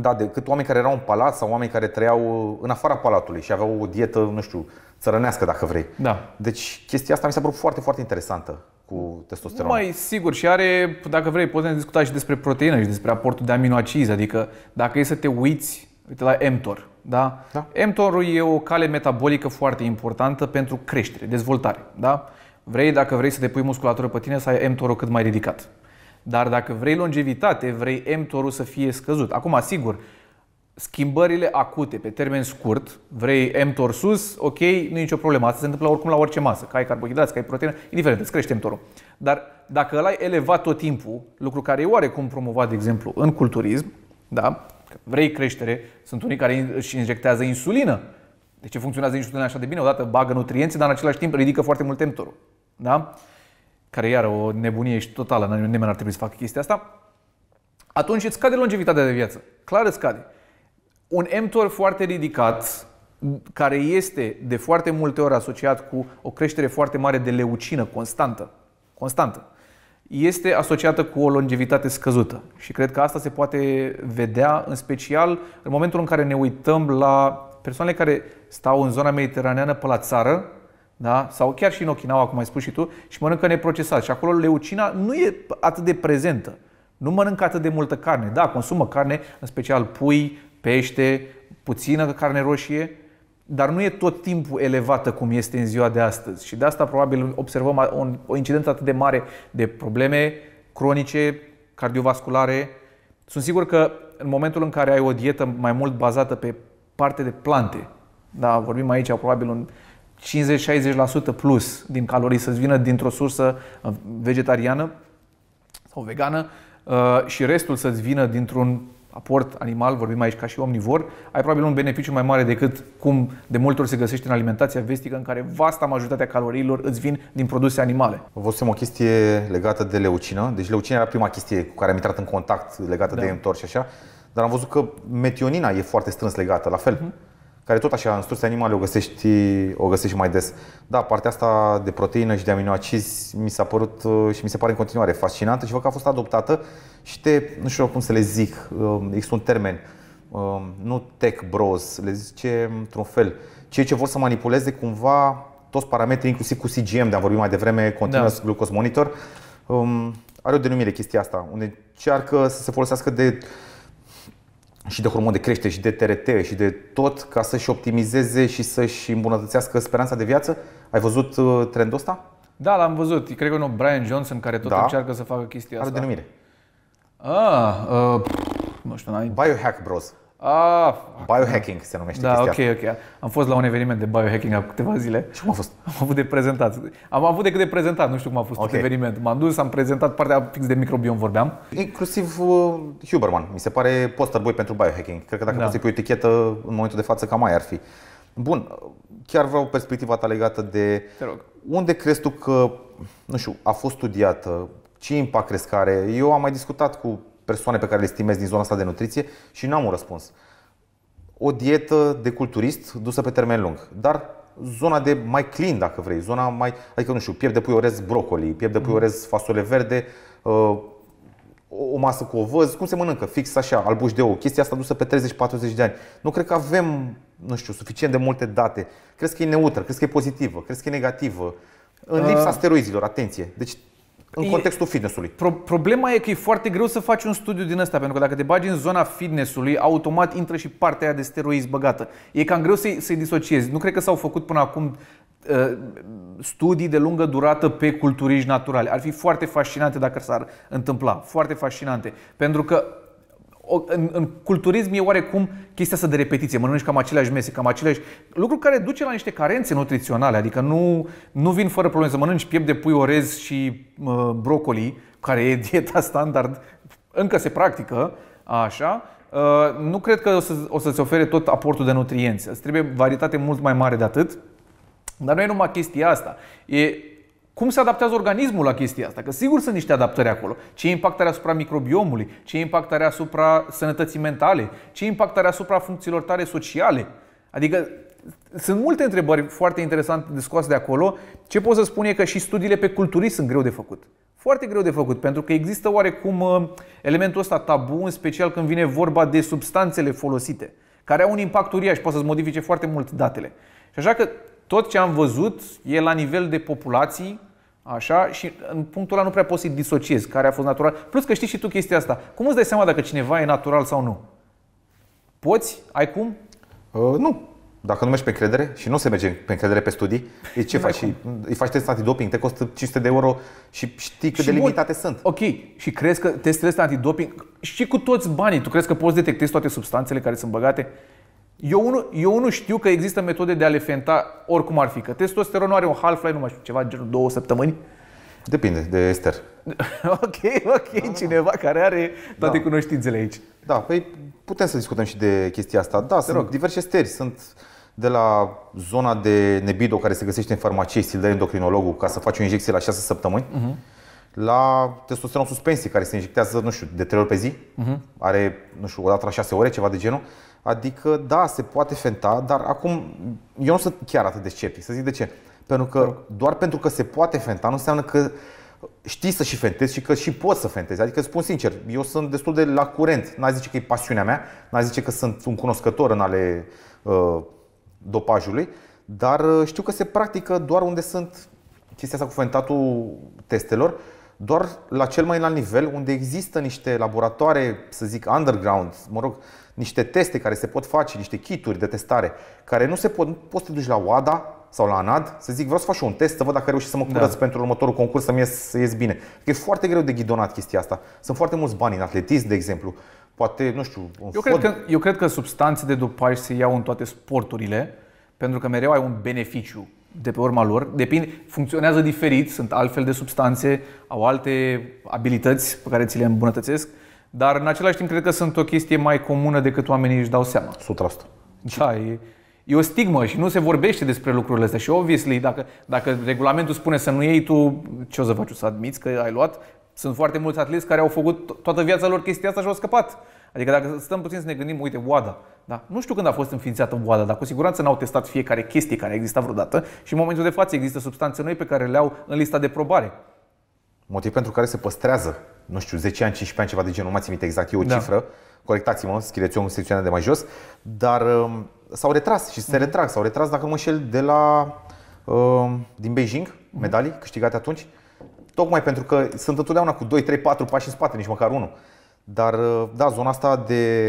da, decât oameni care erau în palat sau oameni care trăiau uh, în afara palatului și aveau o dietă, nu știu, țărănească dacă vrei. Da. Deci chestia asta mi s-a părut foarte, foarte interesantă cu testosteron. Mai sigur și are, dacă vrei, putem discuta și despre proteină și despre aportul de aminoacizi, adică dacă e să te uiți uite la mTOR. Da? Da. mTOR e o cale metabolică foarte importantă pentru creștere, dezvoltare. Da? Vrei, dacă vrei să depui musculatură pe tine, să ai mtor cât mai ridicat. Dar dacă vrei longevitate, vrei mTOR-ul să fie scăzut. Acum, sigur, schimbările acute pe termen scurt, vrei mTOR sus, ok, nu e nicio problemă. Asta se întâmplă oricum la orice masă, că ai carbohidrați, că ai proteine, indiferent, îți crește mTOR-ul. Dar dacă l-ai elevat tot timpul, lucru care e oarecum promovat, de exemplu, în culturism, da? Dacă vrei creștere, sunt unii care își injectează insulină. De ce funcționează insulina așa de bine? Odată bagă nutrienți, dar în același timp ridică foarte mult temptorul. Da? Care iară o nebunie și totală, nimeni ar trebui să facă chestia asta. Atunci îți scade longevitatea de viață. Clar îți scade. Un mTOR foarte ridicat, care este de foarte multe ori asociat cu o creștere foarte mare de leucină constantă, constantă, este asociată cu o longevitate scăzută. Și cred că asta se poate vedea în special în momentul în care ne uităm la persoanele care stau în zona mediteraneană pe la țară, da? sau chiar și în Okinawa, cum ai spus și tu, și mănâncă neprocesat. Și acolo leucina nu e atât de prezentă. Nu mănâncă atât de multă carne. Da, consumă carne, în special pui, pește, puțină carne roșie, dar nu e tot timpul elevată cum este în ziua de astăzi. Și de asta probabil observăm o incidență atât de mare de probleme cronice, cardiovasculare. Sunt sigur că în momentul în care ai o dietă mai mult bazată pe parte de plante, da, vorbim aici probabil un 50-60% plus din calorii să-ți vină dintr-o sursă uh, vegetariană sau vegană uh, și restul să-ți vină dintr-un aport animal, vorbim aici ca și omnivor, ai probabil un beneficiu mai mare decât cum de multe ori se găsește în alimentația vestică, în care vasta majoritatea caloriilor îți vin din produse animale. Vă o chestie legată de leucină. Deci leucina era prima chestie cu care am intrat în contact legată da. de întorci și așa, dar am văzut că metionina e foarte strâns legată, la fel. Uh-huh care tot așa, în surse animale o găsești, o găsești mai des. Da, partea asta de proteină și de aminoacizi mi s-a părut uh, și mi se pare în continuare fascinantă și văd că a fost adoptată și te, nu știu cum să le zic, um, există un termen, um, nu tech bros, le zice într-un fel, cei ce vor să manipuleze cumva toți parametrii, inclusiv cu CGM, de-am vorbit mai devreme, Continuous da. Glucose Monitor, um, are o denumire chestia asta, unde încearcă să se folosească de și de hormon de creștere și de TRT și de tot ca să-și optimizeze și să-și îmbunătățească speranța de viață. Ai văzut uh, trendul ăsta? Da, l-am văzut. Cred că un Brian Johnson care tot da. încearcă să facă chestia Are asta. Are denumire. Ah, uh, nu știu, n-ai... Biohack Bros. Ah, biohacking se numește da, chestia ok, ok. Am fost la un eveniment de biohacking acum câteva zile. Și cum a fost? Am avut de prezentat. Am avut decât de prezentat, nu știu cum a fost okay. eveniment. M-am dus, am prezentat partea fix de microbiom vorbeam. Inclusiv uh, Huberman, mi se pare poster boy pentru biohacking. Cred că dacă da. poți să pui o etichetă în momentul de față, cam mai ar fi. Bun, chiar vreau perspectiva ta legată de Te rog. unde crezi tu că, nu știu, a fost studiată, ce impact crezi Eu am mai discutat cu persoane pe care le stimez din zona asta de nutriție și nu am un răspuns. O dietă de culturist dusă pe termen lung, dar zona de mai clean, dacă vrei, zona mai, adică nu știu, piept de pui orez brocoli, piept de pui mm. orez fasole verde, uh, o masă cu ovăz, cum se mănâncă, fix așa, albuș de ou, chestia asta dusă pe 30-40 de ani. Nu cred că avem, nu știu, suficient de multe date. Crezi că e neutră, crezi că e pozitivă, crezi că e negativă. În uh. lipsa steroizilor, atenție. Deci în contextul fitnessului. Pro- problema e că e foarte greu să faci un studiu din ăsta, pentru că dacă te bagi în zona fitnessului, automat intră și partea aia de steroizi băgată. E cam greu să-i, să-i disociezi. Nu cred că s-au făcut până acum ă, studii de lungă durată pe culturiști naturali. Ar fi foarte fascinante dacă s-ar întâmpla. Foarte fascinante. Pentru că o, în, în culturism e oarecum chestia asta de repetiție, mănânci cam aceleași mese, cam aceleași... lucruri care duce la niște carențe nutriționale, adică nu, nu vin fără probleme să mănânci piept de pui, orez și uh, brocoli, care e dieta standard, încă se practică, așa, uh, nu cred că o, să, o să-ți ofere tot aportul de nutrienți. Îți trebuie varietate mult mai mare de atât, dar nu e numai chestia asta. E cum se adaptează organismul la chestia asta? Că sigur sunt niște adaptări acolo. Ce impact are asupra microbiomului? Ce impact are asupra sănătății mentale? Ce impact are asupra funcțiilor tale sociale? Adică sunt multe întrebări foarte interesante de scoase de acolo. Ce pot să spun e că și studiile pe culturism sunt greu de făcut. Foarte greu de făcut, pentru că există oarecum uh, elementul ăsta tabu, în special când vine vorba de substanțele folosite, care au un impact uriaș, poate să-ți modifice foarte mult datele. Și așa că tot ce am văzut e la nivel de populații, Așa? Și în punctul ăla nu prea poți să-i disociezi care a fost natural. Plus că știi și tu chestia asta. Cum îți dai seama dacă cineva e natural sau nu? Poți? Ai cum? Uh, nu. Dacă nu mergi pe credere și nu se merge pe credere pe studii, e ce faci? Și Îi faci test antidoping, te costă 500 de euro și știi cât și de limitate sunt. Ok, și crezi că testele astea antidoping și cu toți banii, tu crezi că poți detectezi toate substanțele care sunt băgate? Eu nu, eu nu știu că există metode de a le fenta oricum ar fi, că testosteronul are un half-life, nu mai știu, ceva genul două săptămâni. Depinde de ester. ok, ok, da, cineva da. care are toate da. cunoștințele aici. Da, păi putem să discutăm și de chestia asta. Da, Te sunt rog. diverse esteri, sunt de la zona de nebido care se găsește în farmacie, stil de endocrinologul ca să faci o injecție la 6 săptămâni, uh-huh. la testosteron suspensie care se injectează, nu știu, de 3 ori pe zi, uh-huh. are, nu știu, o dată la 6 ore, ceva de genul, Adică, da, se poate fenta, dar acum eu nu sunt chiar atât de sceptic. Să zic de ce. Pentru că doar pentru că se poate fenta nu înseamnă că știi să și fentezi și că și poți să fentezi. Adică spun sincer, eu sunt destul de la curent. N-a zice că e pasiunea mea, n-a zice că sunt un cunoscător în ale uh, dopajului, dar uh, știu că se practică doar unde sunt chestia asta cu fentatul testelor, doar la cel mai înalt nivel, unde există niște laboratoare, să zic, underground, mă rog, niște teste care se pot face, niște kituri de testare care nu se pot, nu poți să te duci la OADA sau la ANAD, să zic vreau să fac și un test, să văd dacă reușesc să mă curăț da. pentru următorul concurs, să-mi ies, să ies bine. E foarte greu de ghidonat chestia asta. Sunt foarte mulți bani în atletism, de exemplu. Poate, nu știu, eu fod... cred, că, eu cred că substanțe de dopaj se iau în toate sporturile, pentru că mereu ai un beneficiu de pe urma lor. Depinde, funcționează diferit, sunt altfel de substanțe, au alte abilități pe care ți le îmbunătățesc. Dar în același timp cred că sunt o chestie mai comună decât oamenii își dau seama. 100%. Da, e, e o stigmă și nu se vorbește despre lucrurile astea. Și obviously, dacă, dacă regulamentul spune să nu iei tu, ce o să faci? O să admiți că ai luat? Sunt foarte mulți atleți care au făcut toată viața lor chestia asta și au scăpat. Adică dacă stăm puțin să ne gândim, uite, OADA, da? nu știu când a fost înființată OADA, dar cu siguranță n-au testat fiecare chestie care a existat vreodată și în momentul de față există substanțe noi pe care le au în lista de probare. Motiv pentru care se păstrează, nu știu, 10 ani, 15 ani, ceva de genul, nu mai țin minte exact, e o da. cifră, corectați-mă, scrieți-o în secțiunea de mai jos, dar um, s-au retras și se mhm. retrag, s-au retras, dacă mă înșel, de la, um, din Beijing, mhm. medalii câștigate atunci, tocmai pentru că sunt întotdeauna cu 2, 3, 4 pași în spate, nici măcar unul. Dar, uh, da, zona asta de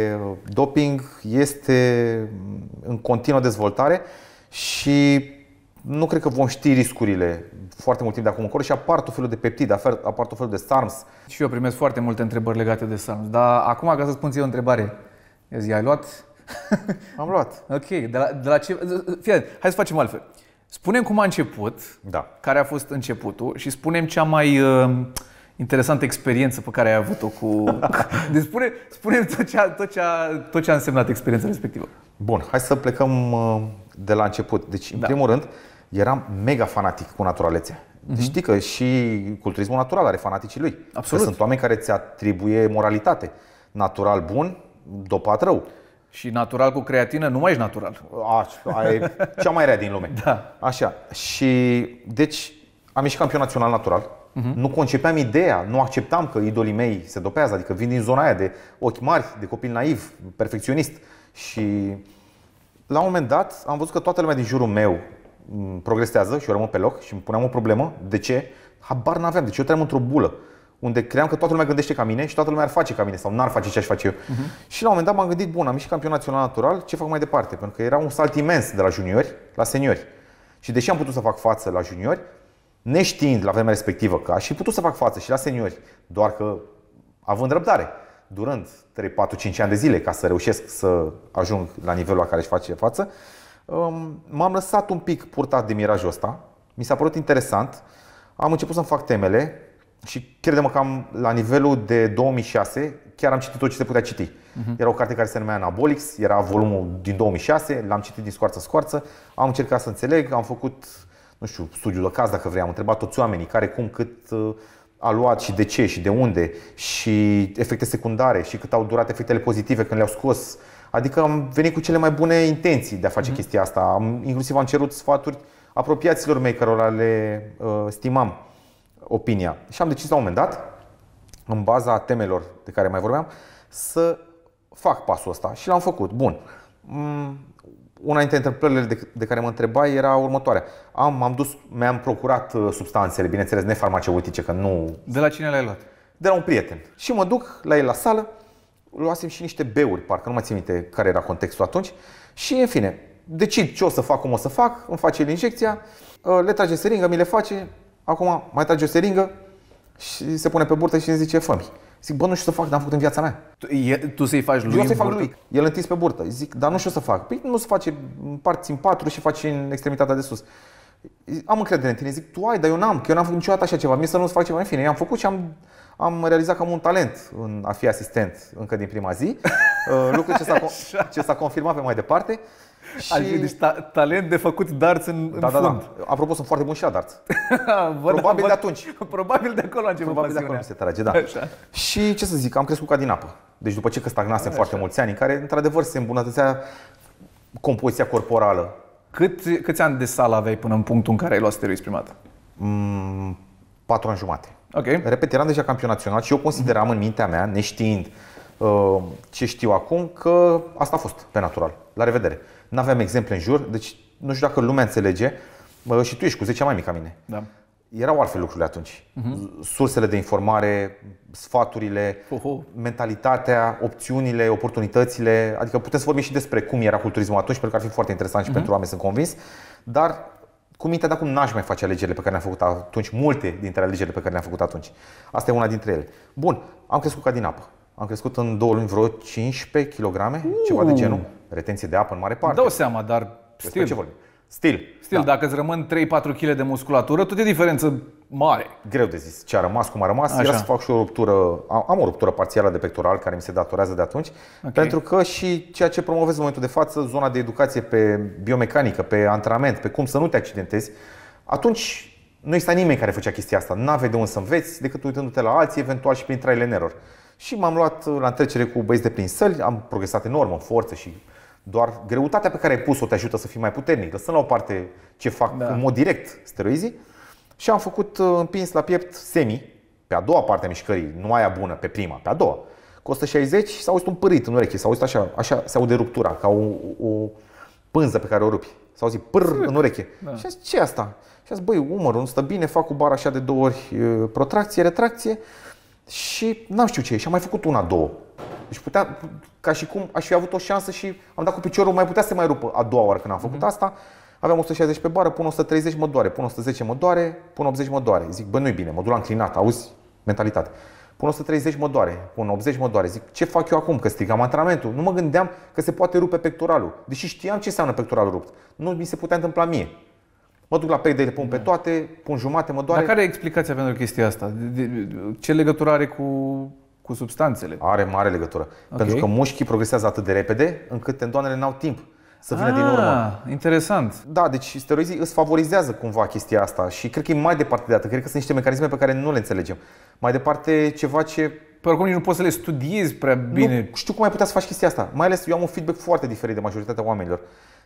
doping este mm, în continuă dezvoltare și nu cred că vom ști riscurile foarte mult timp de acum încolo și apar tot felul de peptide, apar tot felul de SARMS. Și eu primesc foarte multe întrebări legate de SARMS, dar acum ca să spun ție o întrebare, eu zi, ai luat? Am luat. ok, de la, de la ce... Fii, hai să facem altfel. Spunem cum a început, da. care a fost începutul și spunem cea mai uh, interesantă experiență pe care ai avut-o cu... Deci spune, spune tot, ce a, tot, ce a, tot ce a însemnat experiența respectivă. Bun, hai să plecăm uh, de la început. Deci, în da. primul rând, eram mega fanatic cu naturalețe. Deci știi că și culturismul natural are fanaticii lui. Absolut. Că sunt oameni care ți atribuie moralitate. Natural bun, dopat rău. Și natural cu creatină nu mai ești natural. A, aia e cea mai rea din lume. Da. Așa. Și deci am ieșit campion național natural. Uh-huh. Nu concepeam ideea, nu acceptam că idolii mei se dopează, adică vin din zona aia de ochi mari, de copil naiv, perfecționist. Și la un moment dat am văzut că toată lumea din jurul meu progresează și eu rămân pe loc și îmi puneam o problemă. De ce? Habar n-aveam. Deci eu trăiam într-o bulă unde cream că toată lumea gândește ca mine și toată lumea ar face ca mine sau n-ar face ce aș face eu. Uh-huh. Și la un moment dat m-am gândit, bun, am ieșit campion național natural, ce fac mai departe? Pentru că era un salt imens de la juniori la seniori. Și deși am putut să fac față la juniori, neștiind la vremea respectivă că aș fi putut să fac față și la seniori, doar că având răbdare, durând 3, 4, 5 ani de zile ca să reușesc să ajung la nivelul la care își face față, M-am lăsat un pic purtat de mirajul ăsta, mi s-a părut interesant, am început să-mi fac temele și credem că am, la nivelul de 2006 chiar am citit tot ce se putea citi. Uh-huh. Era o carte care se numea Anabolix, era volumul din 2006, l-am citit din scoarță-scoarță, am încercat să înțeleg, am făcut, nu știu, studiul de caz dacă vrei, am întrebat toți oamenii care, cum, cât uh, a luat și de ce și de unde și efecte secundare și cât au durat efectele pozitive când le-au scos Adică am venit cu cele mai bune intenții de a face mm-hmm. chestia asta. Am, inclusiv am cerut sfaturi apropiaților mei cărora le uh, stimam opinia. Și am decis la un moment dat, în baza temelor de care mai vorbeam, să fac pasul ăsta și l-am făcut. Bun. Mm, una dintre întrebările de, de care mă întrebai era următoarea. Am, am dus, mi-am procurat uh, substanțele, bineînțeles, nefarmaceutice, că nu... De la cine le-ai luat? De la un prieten. Și mă duc la el la sală luasem și niște beuri, parcă nu mai țin minte care era contextul atunci. Și în fine, decid ce o să fac, cum o să fac, îmi face el injecția, uh, le trage seringă, mi le face, acum mai trage o seringă și se pune pe burtă și îmi zice, fă -mi. Zic, bă, nu știu să fac, n-am făcut în viața mea. Tu, e, tu să-i faci lui? Eu să-i fac lui. El întins pe burtă. Zic, dar nu știu să fac. Păi nu se face în parți în patru și faci în extremitatea de sus. Am încredere în tine. Zic, tu ai, dar eu n-am, că eu n-am făcut niciodată așa ceva. Mie să nu-ți fac ceva. În fine, i-am făcut și am am realizat că am un talent în a fi asistent încă din prima zi, uh, lucru ce s-a, ce s-a confirmat pe mai departe. Și... deci ta- talent de făcut darts în, da, în da, da, fund. Da, Apropo, sunt foarte bun și la darts. vă, probabil da, de atunci. Probabil de acolo a început Probabil pasiunea. de acolo mi se trage, da. Așa. Și ce să zic, am crescut ca din apă. Deci după ce că stagnasem Așa. foarte mulți ani, în care într-adevăr se îmbunătățea compoziția corporală. Cât, câți ani de sală aveai până în punctul în care ai luat steroizi primat? Mm, patru ani jumate. Okay. Repet, eram deja campion național și eu consideram în mintea mea, neștiind uh, ce știu acum, că asta a fost pe natural. La revedere. Nu aveam exemple în jur, deci nu știu dacă lumea înțelege uh, și tu ești cu 10 mai mic ca mine. Da. Erau altfel lucrurile atunci. Uh-huh. Sursele de informare, sfaturile, uh-huh. mentalitatea, opțiunile, oportunitățile. Adică putem să vorbim și despre cum era culturismul atunci, pentru că ar fi foarte interesant și uh-huh. pentru oameni, sunt convins. Dar cu mintea de acum n-aș mai face alegerile pe care le-am făcut atunci, multe dintre alegerile pe care le-am făcut atunci. Asta e una dintre ele. Bun, am crescut ca din apă. Am crescut în două luni vreo 15 kg, uh. ceva de genul, retenție de apă în mare parte. Dau seama, dar Despre ce vorbim? Stil. Stil, da. dacă îți rămân 3-4 kg de musculatură, tot e diferență mare. Greu de zis ce a rămas, cum a rămas. Așa. Era să fac și o ruptură, am o ruptură parțială de pectoral care mi se datorează de atunci, okay. pentru că și ceea ce promovez în momentul de față, zona de educație pe biomecanică, pe antrenament, pe cum să nu te accidentezi, atunci nu exista nimeni care făcea chestia asta. N-aveai de unde să înveți decât uitându-te la alții, eventual și prin trial and error. Și m-am luat la întrecere cu băieți de prin săli, am progresat enorm în forță și doar greutatea pe care ai pus-o te ajută să fii mai puternic. Lăsând la o parte ce fac da. în mod direct steroizii și am făcut uh, împins la piept semi, pe a doua parte a mișcării, nu aia bună, pe prima, pe a doua. Costă 160 s-a auzit un părit în ureche, s-a auzit așa, așa se aude ruptura, ca o, o pânză pe care o rupi. S-a auzit pâr în ureche. Da. Și a zis, ce asta? Și a zis, băi, umărul nu stă bine, fac cu bar așa de două ori uh, protracție, retracție și n-am știu ce e. Și am mai făcut una, două. Deci putea, ca și cum aș fi avut o șansă și am dat cu piciorul, mai putea să mai rupă a doua oară când am făcut mm-hmm. asta. Aveam 160 pe bară, pun 130, mă doare, pun 110, mă doare, pun 80, mă doare. Zic, bă, nu-i bine, mă duc la înclinat, auzi? Mentalitate. Pun 130, mă doare, pun 80, mă doare. Zic, ce fac eu acum, că strigam antrenamentul? Nu mă gândeam că se poate rupe pectoralul, deși știam ce înseamnă pectoralul rupt. Nu mi se putea întâmpla mie. Mă duc la pe le pun pe da. toate, pun jumate, mă doare. Dar care e explicația pentru chestia asta? Ce legătură are cu cu substanțele. Are mare legătură. Okay. Pentru că mușchii progresează atât de repede încât tendoanele n-au timp să vină ah, din urmă. Ah, interesant. Da, deci steroizii îți favorizează cumva chestia asta și cred că e mai departe de atât. Cred că sunt niște mecanisme pe care nu le înțelegem. Mai departe, ceva ce pe oricum nu poți să le studiezi prea bine. Nu știu cum ai putea să faci chestia asta. Mai ales eu am un feedback foarte diferit de majoritatea oamenilor.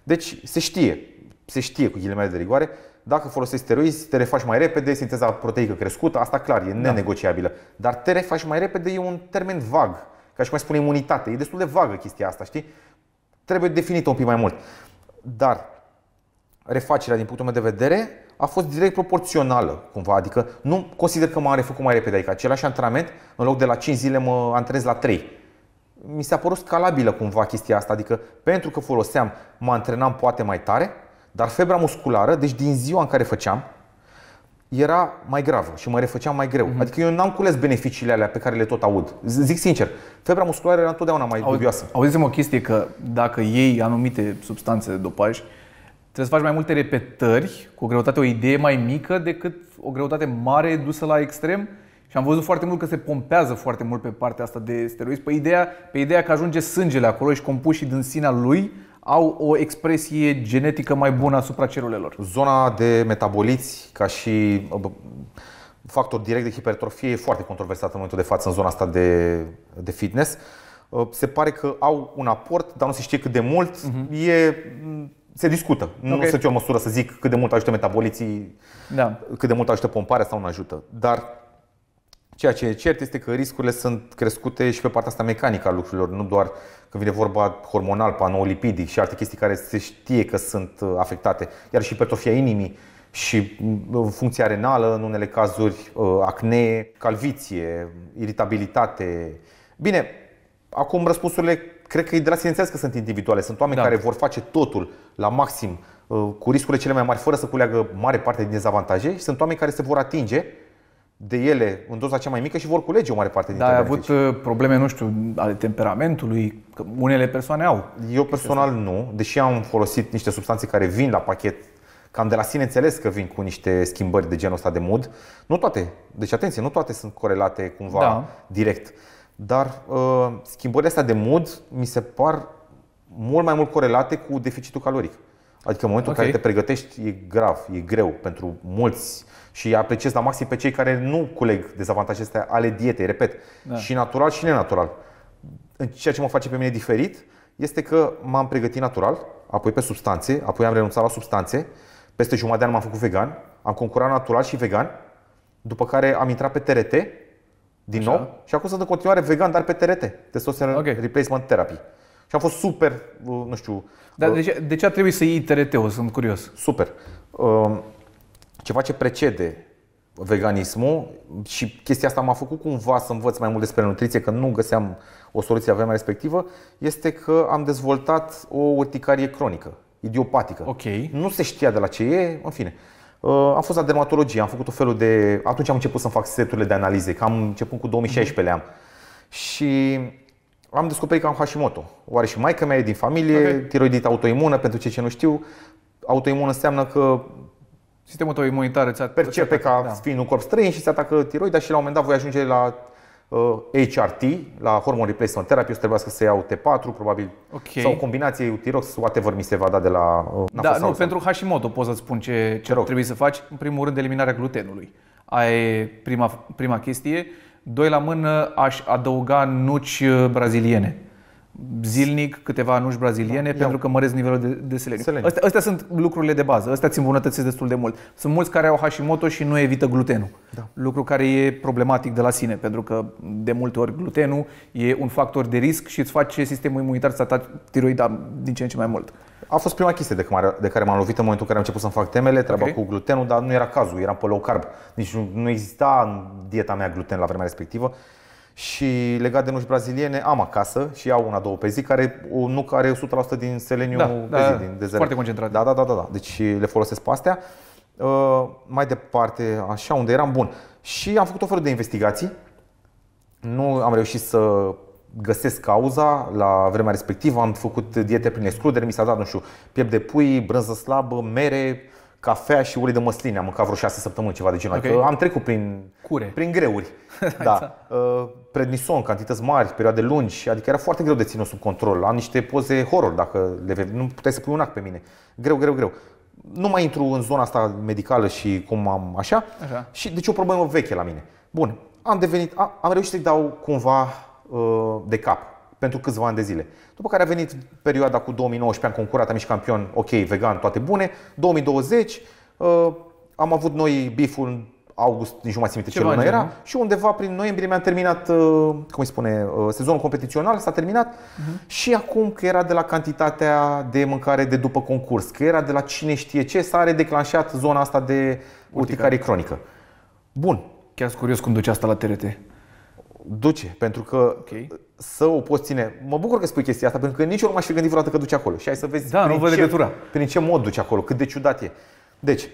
Deci se știe, se știe cu ghilimele de rigoare, dacă folosești steroizi, te refaci mai repede, sinteza proteică crescută, asta clar, e da. nenegociabilă. Da. Dar te refaci mai repede e un termen vag, ca și cum spune imunitate. E destul de vagă chestia asta, știi? Trebuie definită un pic mai mult. Dar refacerea, din punctul meu de vedere, a fost direct proporțională, cumva. Adică nu consider că m-am refăcut mai repede. Adică același antrenament, în loc de la 5 zile mă antrenez la 3 mi s-a părut scalabilă cumva chestia asta, adică pentru că foloseam, mă antrenam poate mai tare, dar febra musculară, deci din ziua în care făceam, era mai gravă și mă refăceam mai greu. Mm-hmm. Adică eu n-am cules beneficiile alea pe care le tot aud. Zic sincer, febra musculară era întotdeauna mai Auzi, dubioasă. Auziți-mă o chestie că dacă iei anumite substanțe de dopaj, trebuie să faci mai multe repetări cu o greutate, o idee mai mică decât o greutate mare dusă la extrem. Și am văzut foarte mult că se pompează foarte mult pe partea asta de steroizi, pe păi ideea, pe ideea că ajunge sângele acolo și compuși din sinea lui au o expresie genetică mai bună asupra celulelor. Zona de metaboliți, ca și factor direct de hipertrofie, e foarte controversată în momentul de față în zona asta de, de fitness. Se pare că au un aport, dar nu se știe cât de mult. Uh-huh. E se discută. Okay. Nu sunt eu măsură să zic cât de mult ajută metaboliții, da. cât de mult ajută pomparea sau nu ajută. Dar ceea ce e cert este că riscurile sunt crescute și pe partea asta mecanică a lucrurilor, nu doar când vine vorba hormonal, panoolipidic și alte chestii care se știe că sunt uh, afectate, iar și hipertrofia inimii și uh, funcția renală, în unele cazuri uh, acne, calviție, iritabilitate. Bine, acum răspunsurile cred că e de la sine că sunt individuale. Sunt oameni da. care vor face totul la maxim, cu riscurile cele mai mari, fără să culeagă mare parte din dezavantaje și sunt oameni care se vor atinge de ele în doza cea mai mică și vor culege o mare parte dintre da, ai avut uh, probleme, nu știu, ale temperamentului, că unele persoane au. Eu personal nu, deși am folosit niște substanțe care vin la pachet, cam de la sine înțeles că vin cu niște schimbări de genul ăsta de mood. Nu toate, deci atenție, nu toate sunt corelate cumva da. direct. Dar uh, schimbările astea de mood mi se par mult mai mult corelate cu deficitul caloric. Adică în momentul okay. în care te pregătești e grav, e greu pentru mulți și apreciez la maxim pe cei care nu culeg dezavantajele astea ale dietei, repet, da. și natural și nenatural. Ceea ce mă face pe mine diferit este că m-am pregătit natural, apoi pe substanțe, apoi am renunțat la substanțe, peste jumătate de an m-am făcut vegan, am concurat natural și vegan, după care am intrat pe TRT din Așa. nou și acum sunt în continuare vegan, dar pe TRT, testosterone okay. replacement therapy. Și am fost super, uh, nu știu... Dar uh, de ce, de ce a trebuit să iei TRT-ul? Sunt curios. Super. Um, ceva ce precede veganismul și chestia asta m-a făcut cumva să învăț mai mult despre nutriție, că nu găseam o soluție la vremea respectivă, este că am dezvoltat o urticarie cronică, idiopatică. Okay. Nu se știa de la ce e, în fine. Uh, am fost la dermatologie, am făcut o felul de... Atunci am început să-mi fac seturile de analize, că am început cu 2016 le-am. Și am descoperit că am Hashimoto. Oare și maica mea e din familie, okay. tiroidită autoimună, pentru cei ce nu știu. Autoimună înseamnă că Sistemul tău imunitar îți percepe ca da. fiind un corp străin și se atacă tiroida și la un moment dat voi ajunge la uh, HRT, la hormon replacement therapy, o să trebuiască să iau T4, probabil, okay. sau o combinație tirox whatever mi se va da de la uh, Da, nu, sau. pentru Hashimoto pot să-ți spun ce, ce trebuie să faci. În primul rând, eliminarea glutenului. Ai prima, prima chestie. Doi la mână, aș adăuga nuci uh, braziliene zilnic câteva anuși braziliene da, pentru da. că măresc nivelul de, de seleniu. Astea, astea sunt lucrurile de bază, astea ți îmbunătățesc destul de mult. Sunt mulți care au Hashimoto și nu evită glutenul, da. lucru care e problematic de la sine, pentru că de multe ori glutenul e un factor de risc și îți face sistemul imunitar să ataci tiroida din ce în ce mai mult. A fost prima chestie de care, de care m-am lovit în momentul în care am început să-mi fac temele, treaba okay. cu glutenul, dar nu era cazul, eram pe low carb. Nici deci nu, nu exista în dieta mea gluten la vremea respectivă și legat de nuci braziliene, am acasă și iau una, două pe zi, care nu care 100% din seleniu da, pe da, zi, da. din de Foarte concentrat. Da, da, da, da, da. Deci le folosesc pe astea. Uh, mai departe, așa, unde eram bun. Și am făcut o fără de investigații. Nu am reușit să găsesc cauza la vremea respectivă. Am făcut diete prin excludere, mi s-a dat, nu știu, piept de pui, brânză slabă, mere, cafea și ulei de măsline. Am mâncat vreo șase săptămâni, ceva de genul. Okay. Adică am trecut prin, Cure. prin greuri. da. Uh, prednison, cantități mari, perioade lungi. Adică era foarte greu de ținut sub control. Am niște poze horror, dacă le vei. Nu puteai să pui un ac pe mine. Greu, greu, greu. Nu mai intru în zona asta medicală și cum am așa. așa. Și deci o problemă veche la mine. Bun. Am devenit, am, am reușit să-i dau cumva uh, de cap pentru câțiva ani de zile. După care a venit perioada cu 2019, am concurat, am ieșit campion, ok, vegan, toate bune. 2020, uh, am avut noi biful august, nici nu mai simte ce, ce lună era, și undeva prin noiembrie mi-am terminat, uh, cum îi spune, uh, sezonul competițional, s-a terminat uh-huh. și acum că era de la cantitatea de mâncare de după concurs, că era de la cine știe ce, s-a redeclanșat zona asta de urticare cronică. Bun. Chiar curios cum duce asta la TRT. Duce, pentru că okay. să o poți ține. Mă bucur că spui chestia asta, pentru că nici eu nu m-aș fi gândit vreodată că duce acolo. Și hai să vezi da, prin, nu văd ce, legătura. prin ce mod duce acolo, cât de ciudat e. Deci,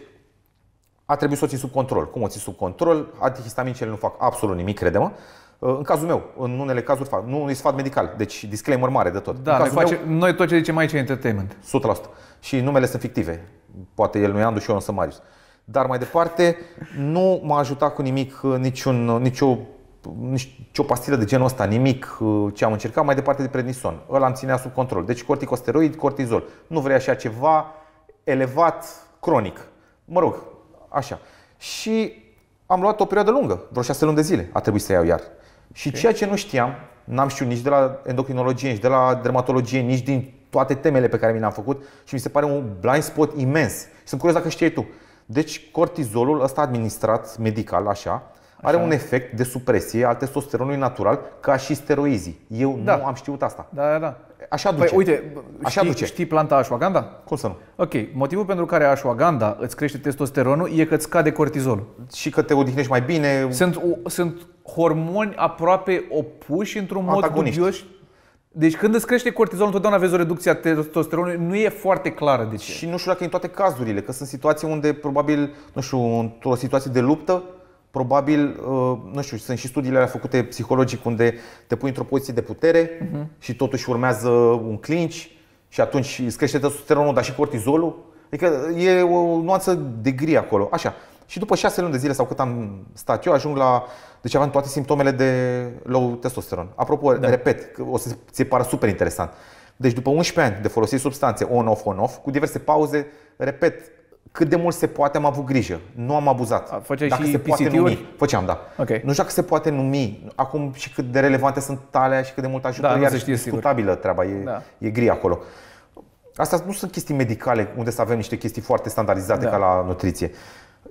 a trebuit să o ții sub control. Cum o ții sub control? Antihistaminicele nu fac absolut nimic, credem. În cazul meu, în unele cazuri fac. Nu e sfat medical, deci disclaimer mare de tot. Da, noi, face, meu, noi tot ce zicem aici e entertainment. 100%. Și numele sunt fictive. Poate el nu e Andu și eu însă Marius. Dar mai departe, nu m-a ajutat cu nimic niciun, nicio nici o pastilă de genul ăsta, nimic uh, ce am încercat, mai departe de prednison. Îl am ținea sub control. Deci corticosteroid, cortizol. Nu vrei așa ceva elevat, cronic. Mă rog, așa. Și am luat o perioadă lungă, vreo șase luni de zile a trebuit să iau iar. Și okay. ceea ce nu știam, n-am știut nici de la endocrinologie, nici de la dermatologie, nici din toate temele pe care mi le-am făcut și mi se pare un blind spot imens. Sunt curios dacă știi tu. Deci cortizolul ăsta administrat medical, așa, are Așa. un efect de supresie al testosteronului natural ca și steroizii. Eu da. nu am știut asta. Da, da, da. Așa păi, duce. Păi, uite, Așa știi, duce. știi planta ashwagandha? Cum să nu? Ok, motivul pentru care ashwagandha îți crește testosteronul e că îți scade cortizolul. Și că te odihnești mai bine. Sunt, o, sunt hormoni aproape opuși într-un mod dubios. Deci când îți crește cortizolul, întotdeauna vezi o reducție a testosteronului, nu e foarte clară de ce. Și nu știu dacă e în toate cazurile, că sunt situații unde probabil, nu știu, într-o situație de luptă, probabil, uh, nu știu, sunt și studiile alea făcute psihologic unde te pui într-o poziție de putere uh-huh. și totuși urmează un clinci și atunci îți crește testosteronul, dar și cortizolul. Adică e o nuanță de gri acolo. Așa. Și după șase luni de zile sau cât am stat eu, ajung la deci aveam toate simptomele de low testosteron. Apropo, da. repet, că o să ți pară super interesant. Deci după 11 ani de folosit substanțe on-off, on-off, cu diverse pauze, repet, cât de mult se poate am avut grijă. Nu am abuzat. A, făceai dacă și se poate numi. Făceam, da. Okay. Nu știu dacă se poate numi. Acum și cât de relevante sunt talea și cât de mult ajută. Da, iar știe, discutabilă treaba, e, da. e gri acolo. Astea nu sunt chestii medicale unde să avem niște chestii foarte standardizate da. ca la nutriție.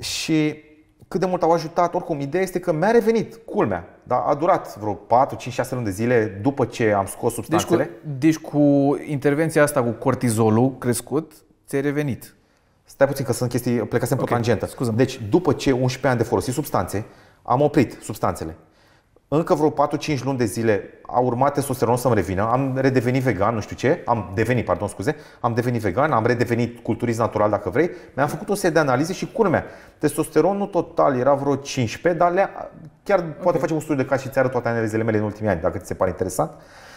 Și cât de mult au ajutat, oricum, ideea este că mi-a revenit, culmea, dar a durat vreo 4, 5, 6 luni de zile după ce am scos substanțele. Deci cu, deci cu intervenția asta cu cortizolul crescut, ți-ai revenit. Stai puțin că sunt chestii, plecasem okay. pe tangentă. Scuză-mă. Deci, după ce 11 ani de folosit substanțe, am oprit substanțele. Încă vreo 4-5 luni de zile a urmat testosteron să-mi revină, am redevenit vegan, nu știu ce, am devenit, pardon, scuze, am devenit vegan, am redevenit culturist natural dacă vrei, mi-am făcut o serie de analize și curmea. Testosteronul total era vreo 15, dar le chiar okay. poate facem un studiu de caz și ți arăt toate analizele mele în ultimii ani, dacă ți se pare interesant.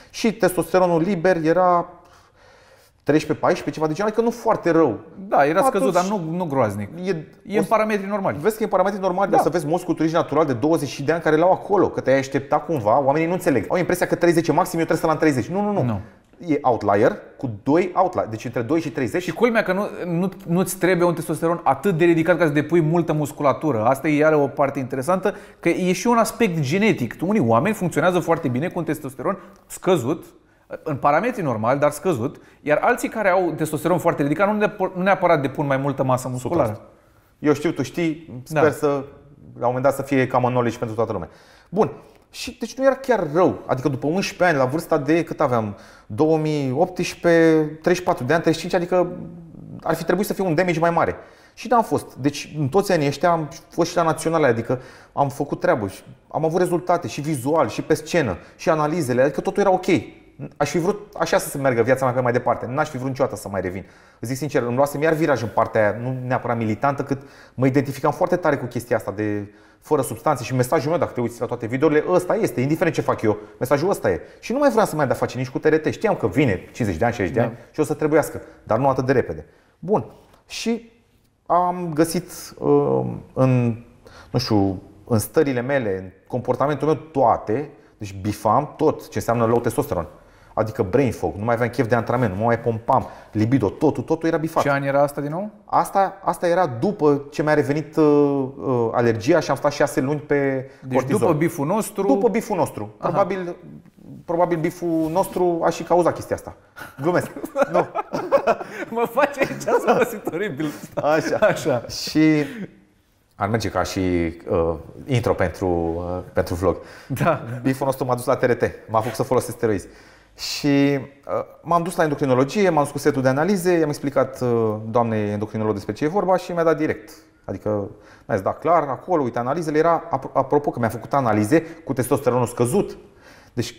Și testosteronul liber era 13-14, ceva de genul, adică nu foarte rău. Da, era Atunci, scăzut, dar nu, nu groaznic. E, e o, în parametri normali. Vezi că e în parametri normali, da. dar să vezi moscul turist natural de 20 de ani care l-au acolo, că te-ai aștepta cumva, oamenii nu înțeleg. Au impresia că 30 maxim, eu trebuie să la 30. Nu, nu, nu. nu. E outlier cu 2 outlier, deci între 2 și 30. Și culmea că nu, nu, nu-ți trebuie un testosteron atât de ridicat ca să depui multă musculatură. Asta e iară o parte interesantă, că e și un aspect genetic. Unii oameni funcționează foarte bine cu un testosteron scăzut, în parametri normali, dar scăzut, iar alții care au testosteron foarte ridicat nu, neapărat depun mai multă masă musculară. Eu știu, tu știi, sper da. să la un moment dat să fie cam knowledge pentru toată lumea. Bun. Și deci nu era chiar rău. Adică după 11 ani, la vârsta de cât aveam? 2018, 34 de ani, 35, adică ar fi trebuit să fie un damage mai mare. Și da, am fost. Deci în toți anii ăștia am fost și la naționale, adică am făcut treabă, am avut rezultate și vizual, și pe scenă, și analizele, adică totul era ok aș fi vrut așa să se meargă viața mea pe mai departe. N-aș fi vrut niciodată să mai revin. Zic sincer, îmi luasem iar viraj în partea aia, nu neapărat militantă, cât mă identificam foarte tare cu chestia asta de fără substanțe și mesajul meu, dacă te uiți la toate videourile, ăsta este, indiferent ce fac eu, mesajul ăsta e. Și nu mai vreau să mai de face nici cu TRT. Știam că vine 50 de ani, 60 de ani da. și o să trebuiască, dar nu atât de repede. Bun. Și am găsit uh, în, nu știu, în stările mele, în comportamentul meu toate, deci bifam tot ce înseamnă low testosteron adică brain fog, nu mai aveam chef de antrenament, nu mă mai pompam, libido, totul, totul era bifat. Ce an era asta din nou? Asta, asta era după ce mi-a revenit uh, uh, alergia și am stat șase luni pe deci cortizol. după biful nostru? După biful nostru. Probabil, probabil biful nostru a și cauzat chestia asta. Glumesc. nu. mă face aici să mă simt oribil. Așa. Așa. Și ar merge ca și uh, intro pentru, uh, pentru vlog. Da. Biful nostru m-a dus la TRT. M-a făcut să folosesc steroizi. Și uh, m-am dus la endocrinologie, m-am dus cu setul de analize, i-am explicat uh, doamnei endocrinolog despre ce e vorba și mi-a dat direct. Adică mi-a zis, da, clar, acolo, uite, analizele era, apropo că mi-a făcut analize cu testosteronul scăzut. Deci,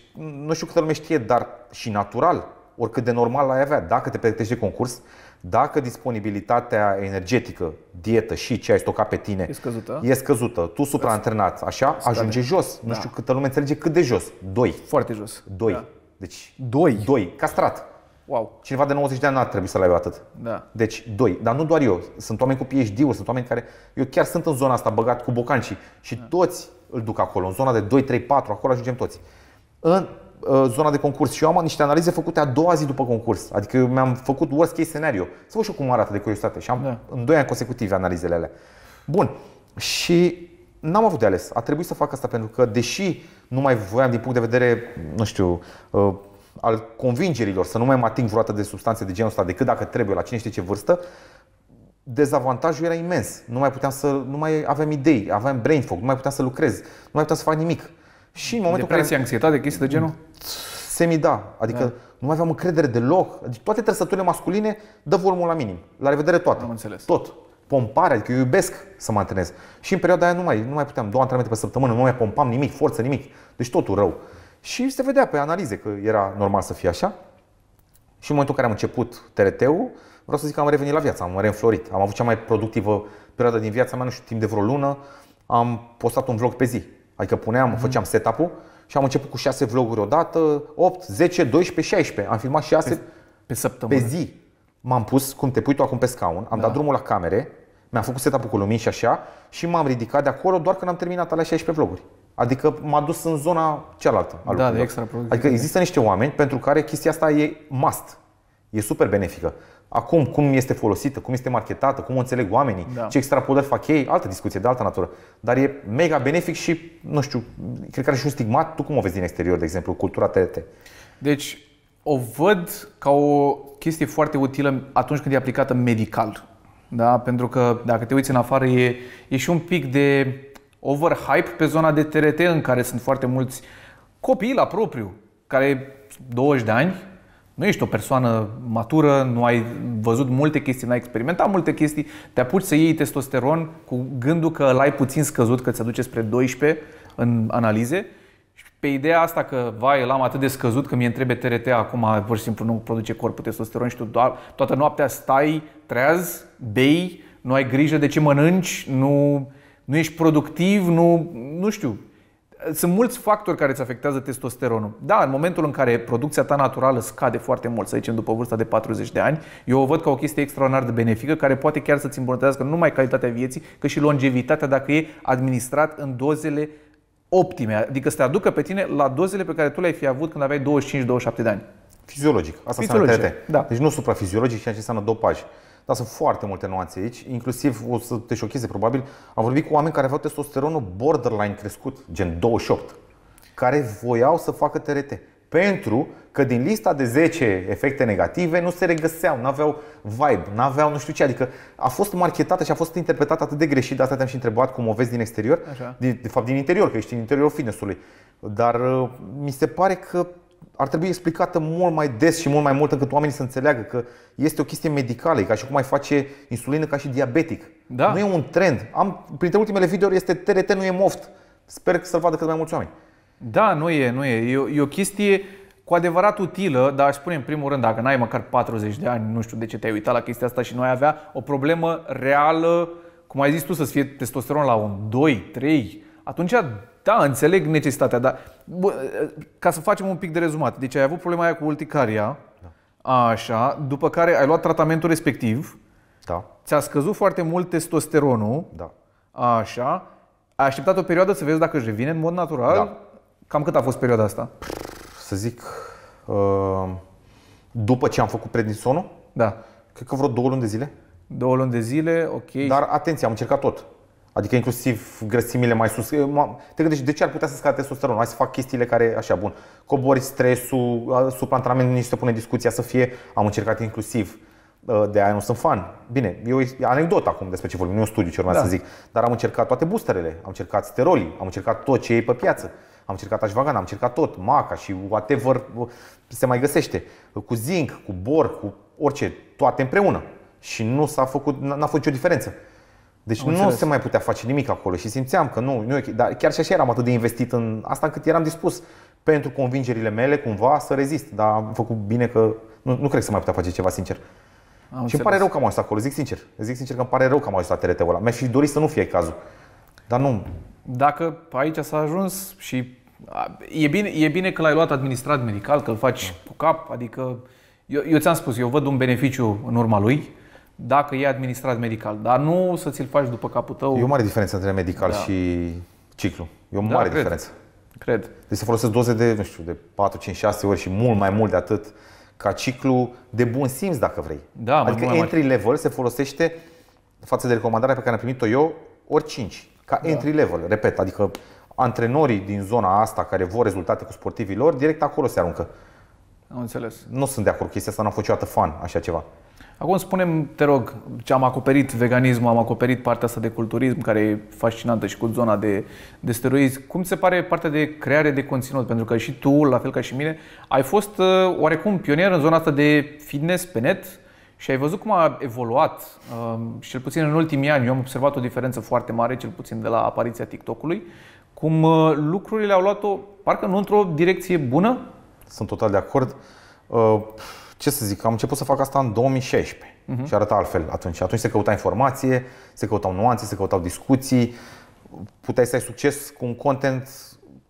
nu știu câtă lume știe, dar și natural, oricât de normal l-ai avea, dacă te pregătești de concurs, dacă disponibilitatea energetică, dietă și ce ai stocat pe tine e scăzută, e scăzută tu supraantrenat, așa, ajunge jos. Da. Nu știu câtă lume înțelege cât de jos. doi. Foarte jos. Doi. Da. Deci, doi. Doi, castrat. Wow. Cineva de 90 de ani n-ar trebui să-l aibă atât. Da. Deci, doi. Dar nu doar eu. Sunt oameni cu PhD-uri, sunt oameni care... Eu chiar sunt în zona asta, băgat cu bocancii. Și da. toți îl duc acolo. În zona de 2, 3, 4, acolo ajungem toți. În uh, zona de concurs. Și eu am niște analize făcute a doua zi după concurs. Adică eu mi-am făcut worst case scenario. Să văd și eu cum arată de curiozitate. Și am da. în doi ani consecutive analizele alea. Bun. Și n-am avut de ales. A trebuit să fac asta pentru că, deși nu mai voiam din punct de vedere, nu știu, uh, al convingerilor să nu mai mă ating vreodată de substanțe de genul ăsta decât dacă trebuie, la cine știe ce vârstă, dezavantajul era imens. Nu mai puteam să, nu mai aveam idei, aveam brain fog, nu mai puteam să lucrez, nu mai puteam să fac nimic. Și în momentul Depresie, care... anxietate, chestii de genul? Semi da, adică da. nu mai aveam încredere deloc. Adică toate trăsăturile masculine dă volumul la minim. La revedere toate. Am înțeles. Tot pompare, adică eu iubesc să mă antrenez. Și în perioada aia nu mai, nu mai puteam, două antrenamente pe săptămână, nu mai pompam nimic, forță, nimic. Deci totul rău. Și se vedea pe analize că era normal să fie așa. Și în momentul în care am început TRT-ul, vreau să zic că am revenit la viață, am reînflorit. Am avut cea mai productivă perioadă din viața mea, nu știu, timp de vreo lună, am postat un vlog pe zi. Adică puneam, mm-hmm. făceam setup-ul și am început cu 6 vloguri odată, 8, 10, 12, 16. Am filmat 6 pe, pe, săptămână. pe zi. M-am pus, cum te pui tu acum pe scaun, am da. dat drumul la camere, mi-am făcut setup-ul cu lumini și așa și m-am ridicat de acolo doar când am terminat alea 16 vloguri. Adică m-a dus în zona cealaltă. da, de extra Adică există niște oameni pentru care chestia asta e must. E super benefică. Acum, cum este folosită, cum este marketată, cum o înțeleg oamenii, da. ce extrapolări fac ei, altă discuție de altă natură. Dar e mega benefic și, nu știu, cred că are și un stigmat. Tu cum o vezi din exterior, de exemplu, cultura TRT? Deci, o văd ca o chestie foarte utilă atunci când e aplicată medical. Da? Pentru că dacă te uiți în afară e, e și un pic de overhype pe zona de TRT în care sunt foarte mulți copii la propriu, care 20 de ani, nu ești o persoană matură, nu ai văzut multe chestii, n-ai experimentat multe chestii, te apuci să iei testosteron cu gândul că l ai puțin scăzut, că ți aduce spre 12 în analize pe ideea asta că, vai, l-am atât de scăzut că mi-e întrebe TRT acum, pur și simplu nu produce corpul testosteron și tu doar, toată noaptea stai, treaz, bei, nu ai grijă de ce mănânci, nu, nu ești productiv, nu, nu știu. Sunt mulți factori care îți afectează testosteronul. Da, în momentul în care producția ta naturală scade foarte mult, să zicem după vârsta de 40 de ani, eu o văd ca o chestie extraordinar de benefică care poate chiar să-ți îmbunătățească nu numai calitatea vieții, cât și longevitatea dacă e administrat în dozele optime, adică să te aducă pe tine la dozele pe care tu le-ai fi avut când aveai 25-27 de ani. Fiziologic, asta Fiziologic, înseamnă TRT. Da. Deci nu suprafiziologic, ceea ce înseamnă dopaj. Dar sunt foarte multe nuanțe aici, inclusiv, o să te șocheze probabil, am vorbit cu oameni care aveau testosteronul borderline crescut, gen 28, care voiau să facă TRT. Pentru că din lista de 10 efecte negative nu se regăseau, nu aveau vibe, nu aveau nu știu ce. Adică a fost marketată și a fost interpretată atât de greșit, de asta te-am și întrebat cum o vezi din exterior, Așa. Din, de fapt din interior, că ești în interiorul fitnessului. Dar uh, mi se pare că ar trebui explicată mult mai des și mult mai mult încât oamenii să înțeleagă că este o chestie medicală, ca și cum mai face insulină ca și diabetic. Da. Nu e un trend. Am, printre ultimele videouri este TRT nu e moft. Sper să-l vadă cât mai mulți oameni. Da, nu e, nu e. E o, e o chestie cu adevărat utilă, dar aș spune în primul rând, dacă n-ai măcar 40 de ani, nu știu de ce te-ai uitat la chestia asta și noi avea o problemă reală, cum ai zis tu, să-ți fie testosteron la un 2, 3, atunci da, înțeleg necesitatea, dar bă, ca să facem un pic de rezumat. Deci ai avut problema aia cu ulticaria, da. așa, după care ai luat tratamentul respectiv, da. ți-a scăzut foarte mult testosteronul, da. așa, ai așteptat o perioadă să vezi dacă își revine în mod natural, da Cam cât a fost perioada asta? Să zic, uh, după ce am făcut prednisonul, da. cred că vreo două luni de zile. Două luni de zile, ok. Dar atenție, am încercat tot. Adică inclusiv grăsimile mai sus. Te gândești de ce ar putea să scade testosteronul? Hai să fac chestiile care, așa, bun, cobori stresul, suprantrament, nici se pune discuția să fie. Am încercat inclusiv uh, de aia nu sunt fan. Bine, e o anecdotă acum despre ce vorbim, nu e un studiu ce urmează da. să zic, dar am încercat toate boosterele, am încercat sterolii, am încercat tot ce e pe piață am încercat ashwagandha, am încercat tot, maca și whatever se mai găsește, cu zinc, cu bor, cu orice, toate împreună. Și nu s-a făcut, n-a făcut nicio diferență. Deci am nu înțeles. se mai putea face nimic acolo și simțeam că nu, nu e ok. Dar chiar și așa eram atât de investit în asta încât eram dispus pentru convingerile mele cumva să rezist. Dar am făcut bine că nu, nu cred că se mai putea face ceva sincer. Am și îmi pare rău că am ajuns acolo, zic sincer. Zic sincer că îmi pare rău că am ajuns la TRT-ul ăla. Mi-aș fi dorit să nu fie cazul. Dar nu. Dacă aici s-a ajuns și E bine, e bine că l-ai luat administrat medical, că îl faci da. cu cap, adică eu, eu ți-am spus, eu văd un beneficiu în urma lui dacă e administrat medical, dar nu să ți-l faci după capul tău. E o mare diferență între medical da. și ciclu. E o da, mare cred. diferență. Cred. Deci se folosesc doze de, nu știu, de 4, 5, 6 ori și mult mai mult de atât ca ciclu de bun simț, dacă vrei. Da, adică mai entry mai... level se folosește față de recomandarea pe care am primit-o eu, ori 5, ca da. entry level, repet, adică antrenorii din zona asta care vor rezultate cu sportivii lor, direct acolo se aruncă. Am înțeles. Nu sunt de acord. Chestia asta n am fost niciodată fan, așa ceva. Acum spunem, te rog, ce am acoperit veganismul, am acoperit partea asta de culturism, care e fascinantă și cu zona de, de steroizi. Cum se pare partea de creare de conținut? Pentru că și tu, la fel ca și mine, ai fost uh, oarecum pionier în zona asta de fitness pe net și ai văzut cum a evoluat, uh, cel puțin în ultimii ani. Eu am observat o diferență foarte mare, cel puțin de la apariția TikTok-ului, cum uh, lucrurile au luat-o parcă nu într-o direcție bună? Sunt total de acord. Uh, ce să zic, am început să fac asta în 2016 uh-huh. Mhm. și arăta altfel atunci. Atunci se căuta informație, se căutau nuanțe, se căutau discuții, puteai să ai succes cu un content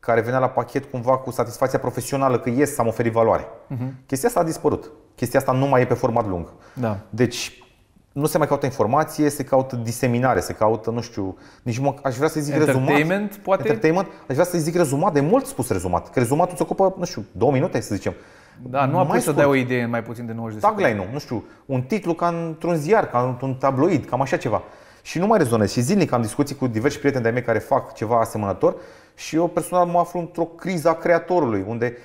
care venea la pachet cumva cu satisfacția profesională că ies, am oferit valoare. Uh-huh. Chestia asta a dispărut. Chestia asta nu mai e pe format lung. Da. Deci nu se mai caută informație, se caută diseminare, se caută, nu știu, nici mă, aș vrea să zic Entertainment, rezumat. Entertainment, poate? Entertainment, aș vrea să zic rezumat, de mult spus rezumat, că rezumatul îți ocupă, nu știu, două minute, să zicem. Da, nu mai să dai o idee în mai puțin de 90 de secunde. Tagline, nu știu, un titlu ca într-un ziar, ca într-un tabloid, cam așa ceva. Și nu mai rezonez. Și zilnic am discuții cu diversi prieteni de-ai mei care fac ceva asemănător și eu personal mă aflu într-o criză a creatorului, unde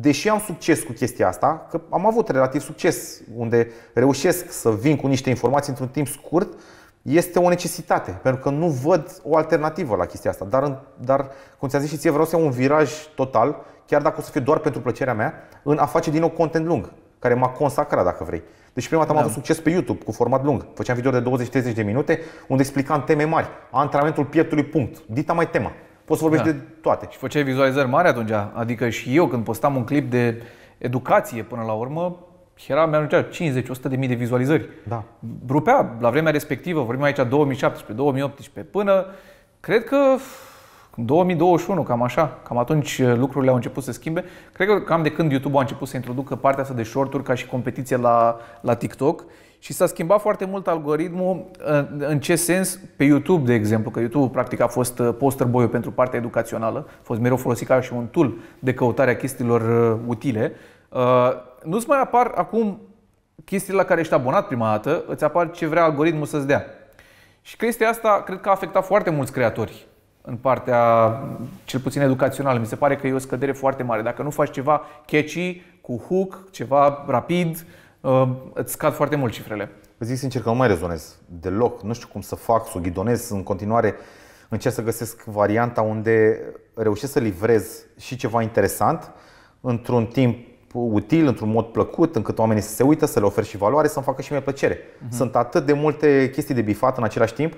deși am succes cu chestia asta, că am avut relativ succes unde reușesc să vin cu niște informații într-un timp scurt, este o necesitate, pentru că nu văd o alternativă la chestia asta. Dar, dar cum ți-am zis și ție, vreau să iau un viraj total, chiar dacă o să fie doar pentru plăcerea mea, în a face din nou content lung, care m-a consacrat, dacă vrei. Deci prima dată am da. avut succes pe YouTube cu format lung. Făceam video de 20-30 de minute unde explicam teme mari. Antrenamentul pieptului punct. Dita mai tema. Poți să vorbești da. de toate. Și făceai vizualizări mari atunci. Adică și eu când postam un clip de educație până la urmă, era, mi-a 50-100 de mii de vizualizări. Da. Rupea la vremea respectivă, vorbim aici 2017-2018, până cred că 2021, cam așa, cam atunci uh, lucrurile au început să schimbe. Cred că cam de când YouTube a început să introducă partea asta de shorturi ca și competiție la, la TikTok și s-a schimbat foarte mult algoritmul în ce sens pe YouTube, de exemplu, că YouTube practic a fost uh, poster boy pentru partea educațională, a fost mereu folosit ca și un tool de căutare a chestiilor uh, utile. Uh, nu-ți mai apar acum chestiile la care ești abonat prima dată, îți apar ce vrea algoritmul să-ți dea. Și chestia asta cred că a afectat foarte mulți creatori în partea, cel puțin educațională. Mi se pare că e o scădere foarte mare. Dacă nu faci ceva catchy, cu hook, ceva rapid, Ehm, îți scad foarte mult cifrele. Vă zic sincer că nu mai rezonez deloc. Nu știu cum să fac, să o ghidonez în continuare. Încerc să găsesc varianta unde reușesc să livrez și ceva interesant într-un timp util, într-un mod plăcut, încât oamenii să se uită, să le ofer și valoare, să-mi facă și mie plăcere. Uh-huh. Sunt atât de multe chestii de bifat în același timp,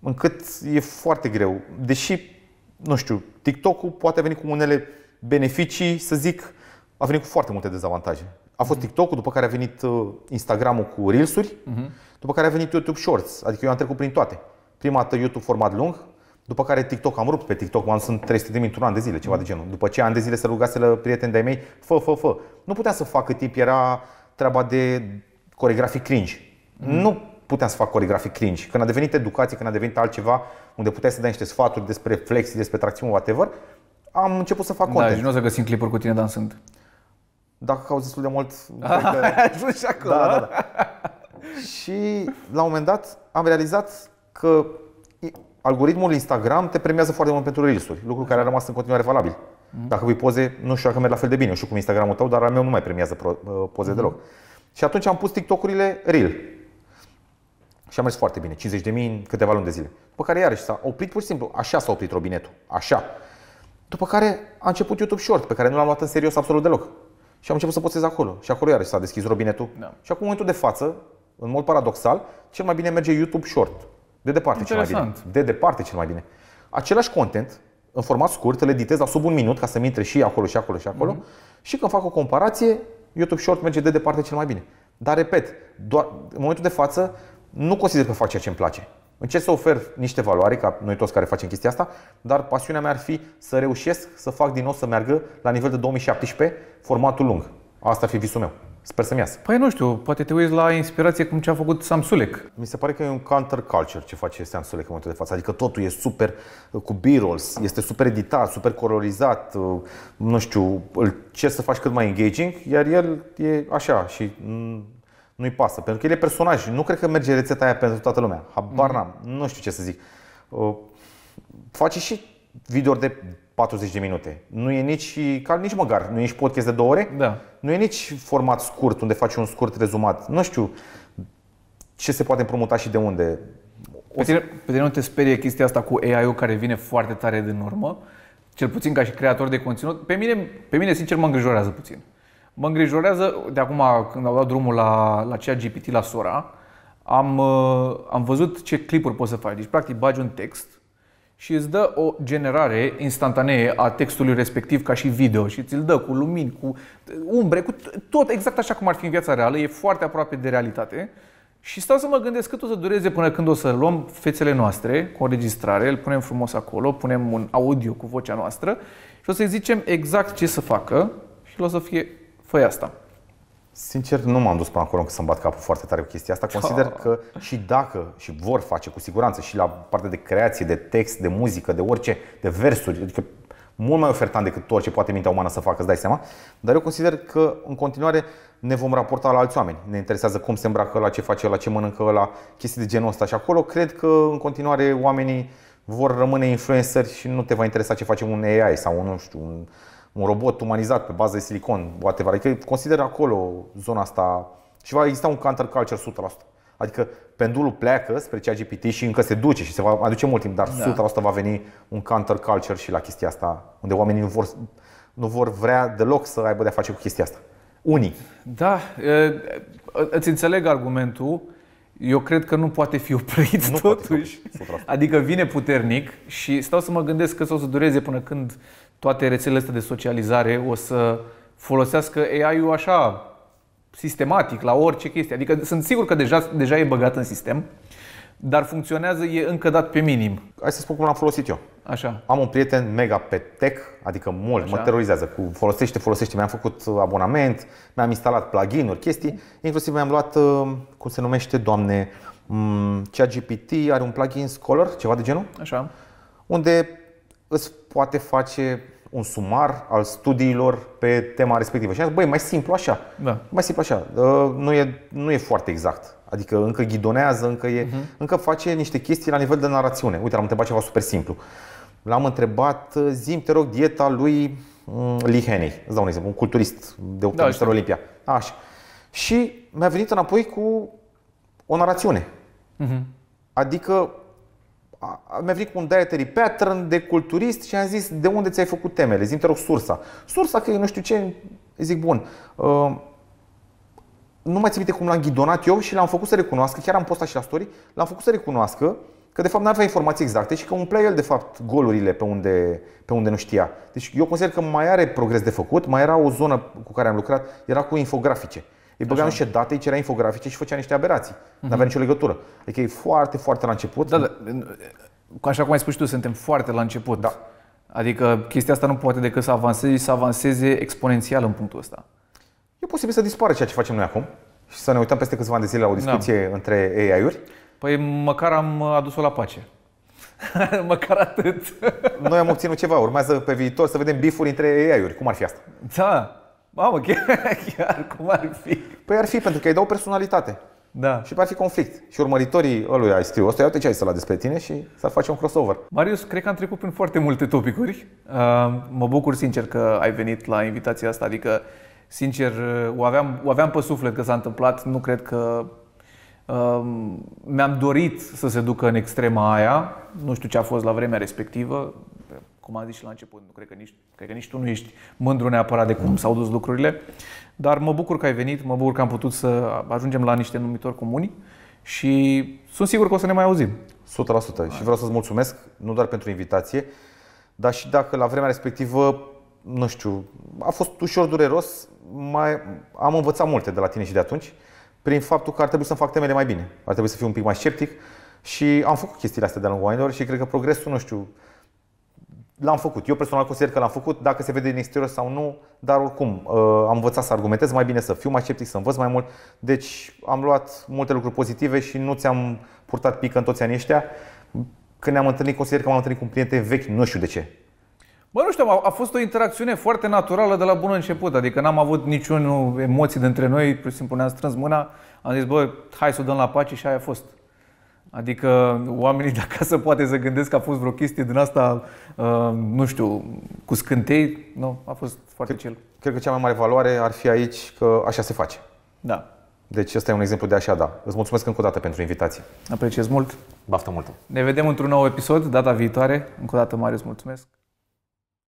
încât e foarte greu. Deși, nu știu, TikTok-ul poate veni cu unele beneficii, să zic, a venit cu foarte multe dezavantaje. A fost TikTok-ul, după care a venit uh, Instagram-ul cu Reels-uri, uh-huh. după care a venit YouTube Shorts. Adică eu am trecut prin toate. Prima dată YouTube format lung, după care TikTok am rupt pe TikTok, am sunt 300 de mii într-un an de zile, ceva de genul. După ce ani de zile se la prieteni de-ai mei, fă, fă, fă. Nu putea să fac tip, era treaba de coregrafii cringe. Mm. Nu puteam să fac coregrafii cringe. Când a devenit educație, când a devenit altceva, unde puteai să dai niște sfaturi despre flexii, despre tracțiune, whatever, am început să fac content. Da, și nu o să găsim clipuri cu tine dansând. Dacă cauți destul de mult... Că... și acolo. Da, da, da. și la un moment dat am realizat că algoritmul Instagram te premiază foarte mult pentru reels lucru care a rămas în continuare valabil. Mhm. Dacă pui poze, nu știu dacă merg la fel de bine, nu știu cum Instagram Instagram-ul tău, dar al meu nu mai premiază uh, poze mm-hmm. deloc. Și atunci am pus TikTok-urile Reel. Și a mers foarte bine, 50 de mii în câteva luni de zile. După care iarăși s-a oprit pur și simplu, așa s-a oprit robinetul, așa. După care a început YouTube Short, pe care nu l-am luat în serios absolut deloc și am început să postez acolo. Și acolo iarăși s-a deschis robinetul. Da. Și acum, în momentul de față, în mod paradoxal, cel mai bine merge YouTube Short. De departe Interesant. cel mai bine. De departe cel mai bine. Același content, în format scurt, le editez la sub un minut ca să-mi intre și acolo și acolo și acolo. Mm-hmm. Și când fac o comparație, YouTube Short merge de departe cel mai bine. Dar repet, doar, în momentul de față, nu consider că fac ceea ce îmi place. Încerc să ofer niște valoare, ca noi toți care facem chestia asta, dar pasiunea mea ar fi să reușesc să fac din nou să meargă la nivel de 2017 formatul lung. Asta ar fi visul meu. Sper să-mi iasă. Păi nu știu, poate te uiți la inspirație cum ce a făcut Sam Sulek. Mi se pare că e un counter culture ce face Sam Sulek în momentul de față. Adică totul e super uh, cu B-rolls, este super editat, super colorizat, uh, nu știu, îl cer să faci cât mai engaging, iar el e așa și mm, nu-i pasă, pentru că el e personaj. Nu cred că merge rețeta aia pentru toată lumea. Habar mm-hmm. n-am, nu știu ce să zic. Uh, face și video de 40 de minute. Nu e nici ca nici măgar, nu e nici podcast de două ore. Da. Nu e nici format scurt unde faci un scurt rezumat. Nu știu ce se poate împrumuta și de unde. Pe tine, pe tine nu te sperie chestia asta cu AI-ul care vine foarte tare din urmă, cel puțin ca și creator de conținut? Pe mine, pe mine sincer, mă îngrijorează puțin. Mă îngrijorează, de acum când au dat drumul la, la cea GPT, la Sora, am, uh, am văzut ce clipuri poți să faci. Deci, practic, bagi un text și îți dă o generare instantanee a textului respectiv ca și video și ți-l dă cu lumini, cu umbre, cu tot exact așa cum ar fi în viața reală, e foarte aproape de realitate. Și stau să mă gândesc cât o să dureze până când o să luăm fețele noastre cu o registrare, îl punem frumos acolo, punem un audio cu vocea noastră și o să-i zicem exact ce să facă și o să fie fă asta. Sincer, nu m-am dus până acolo că să-mi bat capul foarte tare cu chestia asta. Consider oh. că și dacă, și vor face cu siguranță, și la partea de creație, de text, de muzică, de orice, de versuri, adică mult mai ofertant decât orice poate mintea umană să facă, îți dai seama, dar eu consider că în continuare ne vom raporta la alți oameni. Ne interesează cum se îmbracă la ce face la ce mănâncă la chestii de genul ăsta și acolo cred că în continuare oamenii vor rămâne influenceri și nu te va interesa ce face un AI sau un, nu știu, un un robot umanizat pe bază de silicon, whatever. Adică consider acolo zona asta și va exista un counter culture 100%. Adică pendulul pleacă spre cea GPT și încă se duce și se va aduce mult timp, dar da. 100% va veni un counter culture și la chestia asta, unde oamenii nu vor, nu vor vrea deloc să aibă de-a face cu chestia asta. Unii. Da, îți înțeleg argumentul. Eu cred că nu poate fi oprit nu totuși. Fi oprit, adică vine puternic și stau să mă gândesc că o să dureze până când toate rețelele astea de socializare o să folosească AI-ul așa, sistematic, la orice chestie. Adică sunt sigur că deja, deja e băgat în sistem, dar funcționează, e încă dat pe minim. Hai să spun cum l-am folosit eu. Așa. Am un prieten mega pe tech, adică mult, Așa. mă terorizează cu folosește, folosește. Mi-am făcut uh, abonament, mi-am instalat plugin-uri, chestii, inclusiv mi-am luat, uh, cum se numește, doamne, mm, ChatGPT are un plugin Scholar, ceva de genul. Așa. Unde îți poate face un sumar al studiilor pe tema respectivă. Și am zis, băi, mai simplu așa. Da. Mai simplu așa. Ă, nu e, nu e foarte exact. Adică încă ghidonează, încă, e, uh-huh. încă face niște chestii la nivel de narațiune. Uite, l-am întrebat ceva super simplu. L-am întrebat, ă, zim te rog, dieta lui mm, Lee Haney. Îți dau un exemplu, un culturist de da, știu. Olimpia. Așa. Și mi-a venit înapoi cu o narațiune. Uh-huh. Adică mi-a venit cu un dietary pattern de culturist și am zis de unde ți-ai făcut temele, zi te rog sursa. Sursa că eu nu știu ce, zic bun, uh, nu mai ți cum l-am ghidonat eu și l-am făcut să recunoască, chiar am postat și la story, l-am făcut să recunoască că de fapt nu avea informații exacte și că umplea el de fapt golurile pe unde, pe unde nu știa. Deci eu consider că mai are progres de făcut, mai era o zonă cu care am lucrat, era cu infografice. Îi băga niște date, îi cerea infografice și făcea niște aberații. Uh-huh. N-avea nicio legătură. Adică e foarte, foarte la început. Da, da. Așa cum ai spus și tu, suntem foarte la început. Da. Adică chestia asta nu poate decât să avanseze și să avanseze exponențial în punctul ăsta. E posibil să dispară ceea ce facem noi acum și să ne uităm peste câțiva ani de zile la o discuție da. între AI-uri. Păi măcar am adus-o la pace. măcar atât. Noi am obținut ceva, urmează pe viitor să vedem bifuri între AI-uri. Cum ar fi asta? Da, Mamă, chiar, chiar cum ar fi? Păi ar fi, pentru că îi dau personalitate. Da. Și ar fi conflict. Și urmăritorii lui ai scriu, ăsta uite ce ai să la despre tine și să face un crossover. Marius, cred că am trecut prin foarte multe topicuri. Uh, mă bucur sincer că ai venit la invitația asta, adică sincer uh, o aveam, o aveam pe suflet că s-a întâmplat, nu cred că um, mi-am dorit să se ducă în extrema aia, nu știu ce a fost la vremea respectivă, cum am zis și la început, nu cred că nici, cred că nici tu nu ești mândru neapărat de cum s-au dus lucrurile, dar mă bucur că ai venit, mă bucur că am putut să ajungem la niște numitori comuni și sunt sigur că o să ne mai auzim. 100% și vreau să-ți mulțumesc, nu doar pentru invitație, dar și dacă la vremea respectivă, nu știu, a fost ușor dureros, mai, am învățat multe de la tine și de atunci, prin faptul că ar trebui să-mi fac temele mai bine, ar trebui să fiu un pic mai sceptic și am făcut chestiile astea de-a lungul anilor și cred că progresul, nu știu, L-am făcut. Eu personal consider că l-am făcut, dacă se vede din exterior sau nu, dar oricum uh, am învățat să argumentez mai bine, să fiu mai sceptic, să învăț mai mult. Deci am luat multe lucruri pozitive și nu ți-am purtat pică în toți anii ăștia. Când ne-am întâlnit, consider că m-am întâlnit cu prieten vechi, nu știu de ce. Bă, nu știu, a fost o interacțiune foarte naturală de la bun început, adică n-am avut niciun emoții dintre noi, pur și simplu ne-am strâns mâna, am zis, bă, hai să o dăm la pace și aia a fost. Adică oamenii de acasă poate să gândesc că a fost vreo chestie din asta, uh, nu știu, cu scântei. Nu, a fost foarte cel. Cred că cea mai mare valoare ar fi aici că așa se face. Da. Deci ăsta e un exemplu de așa da. Îți mulțumesc încă o dată pentru invitație. Apreciez mult. Baftă mult. Ne vedem într-un nou episod data viitoare. Încă o dată, Marius, mulțumesc.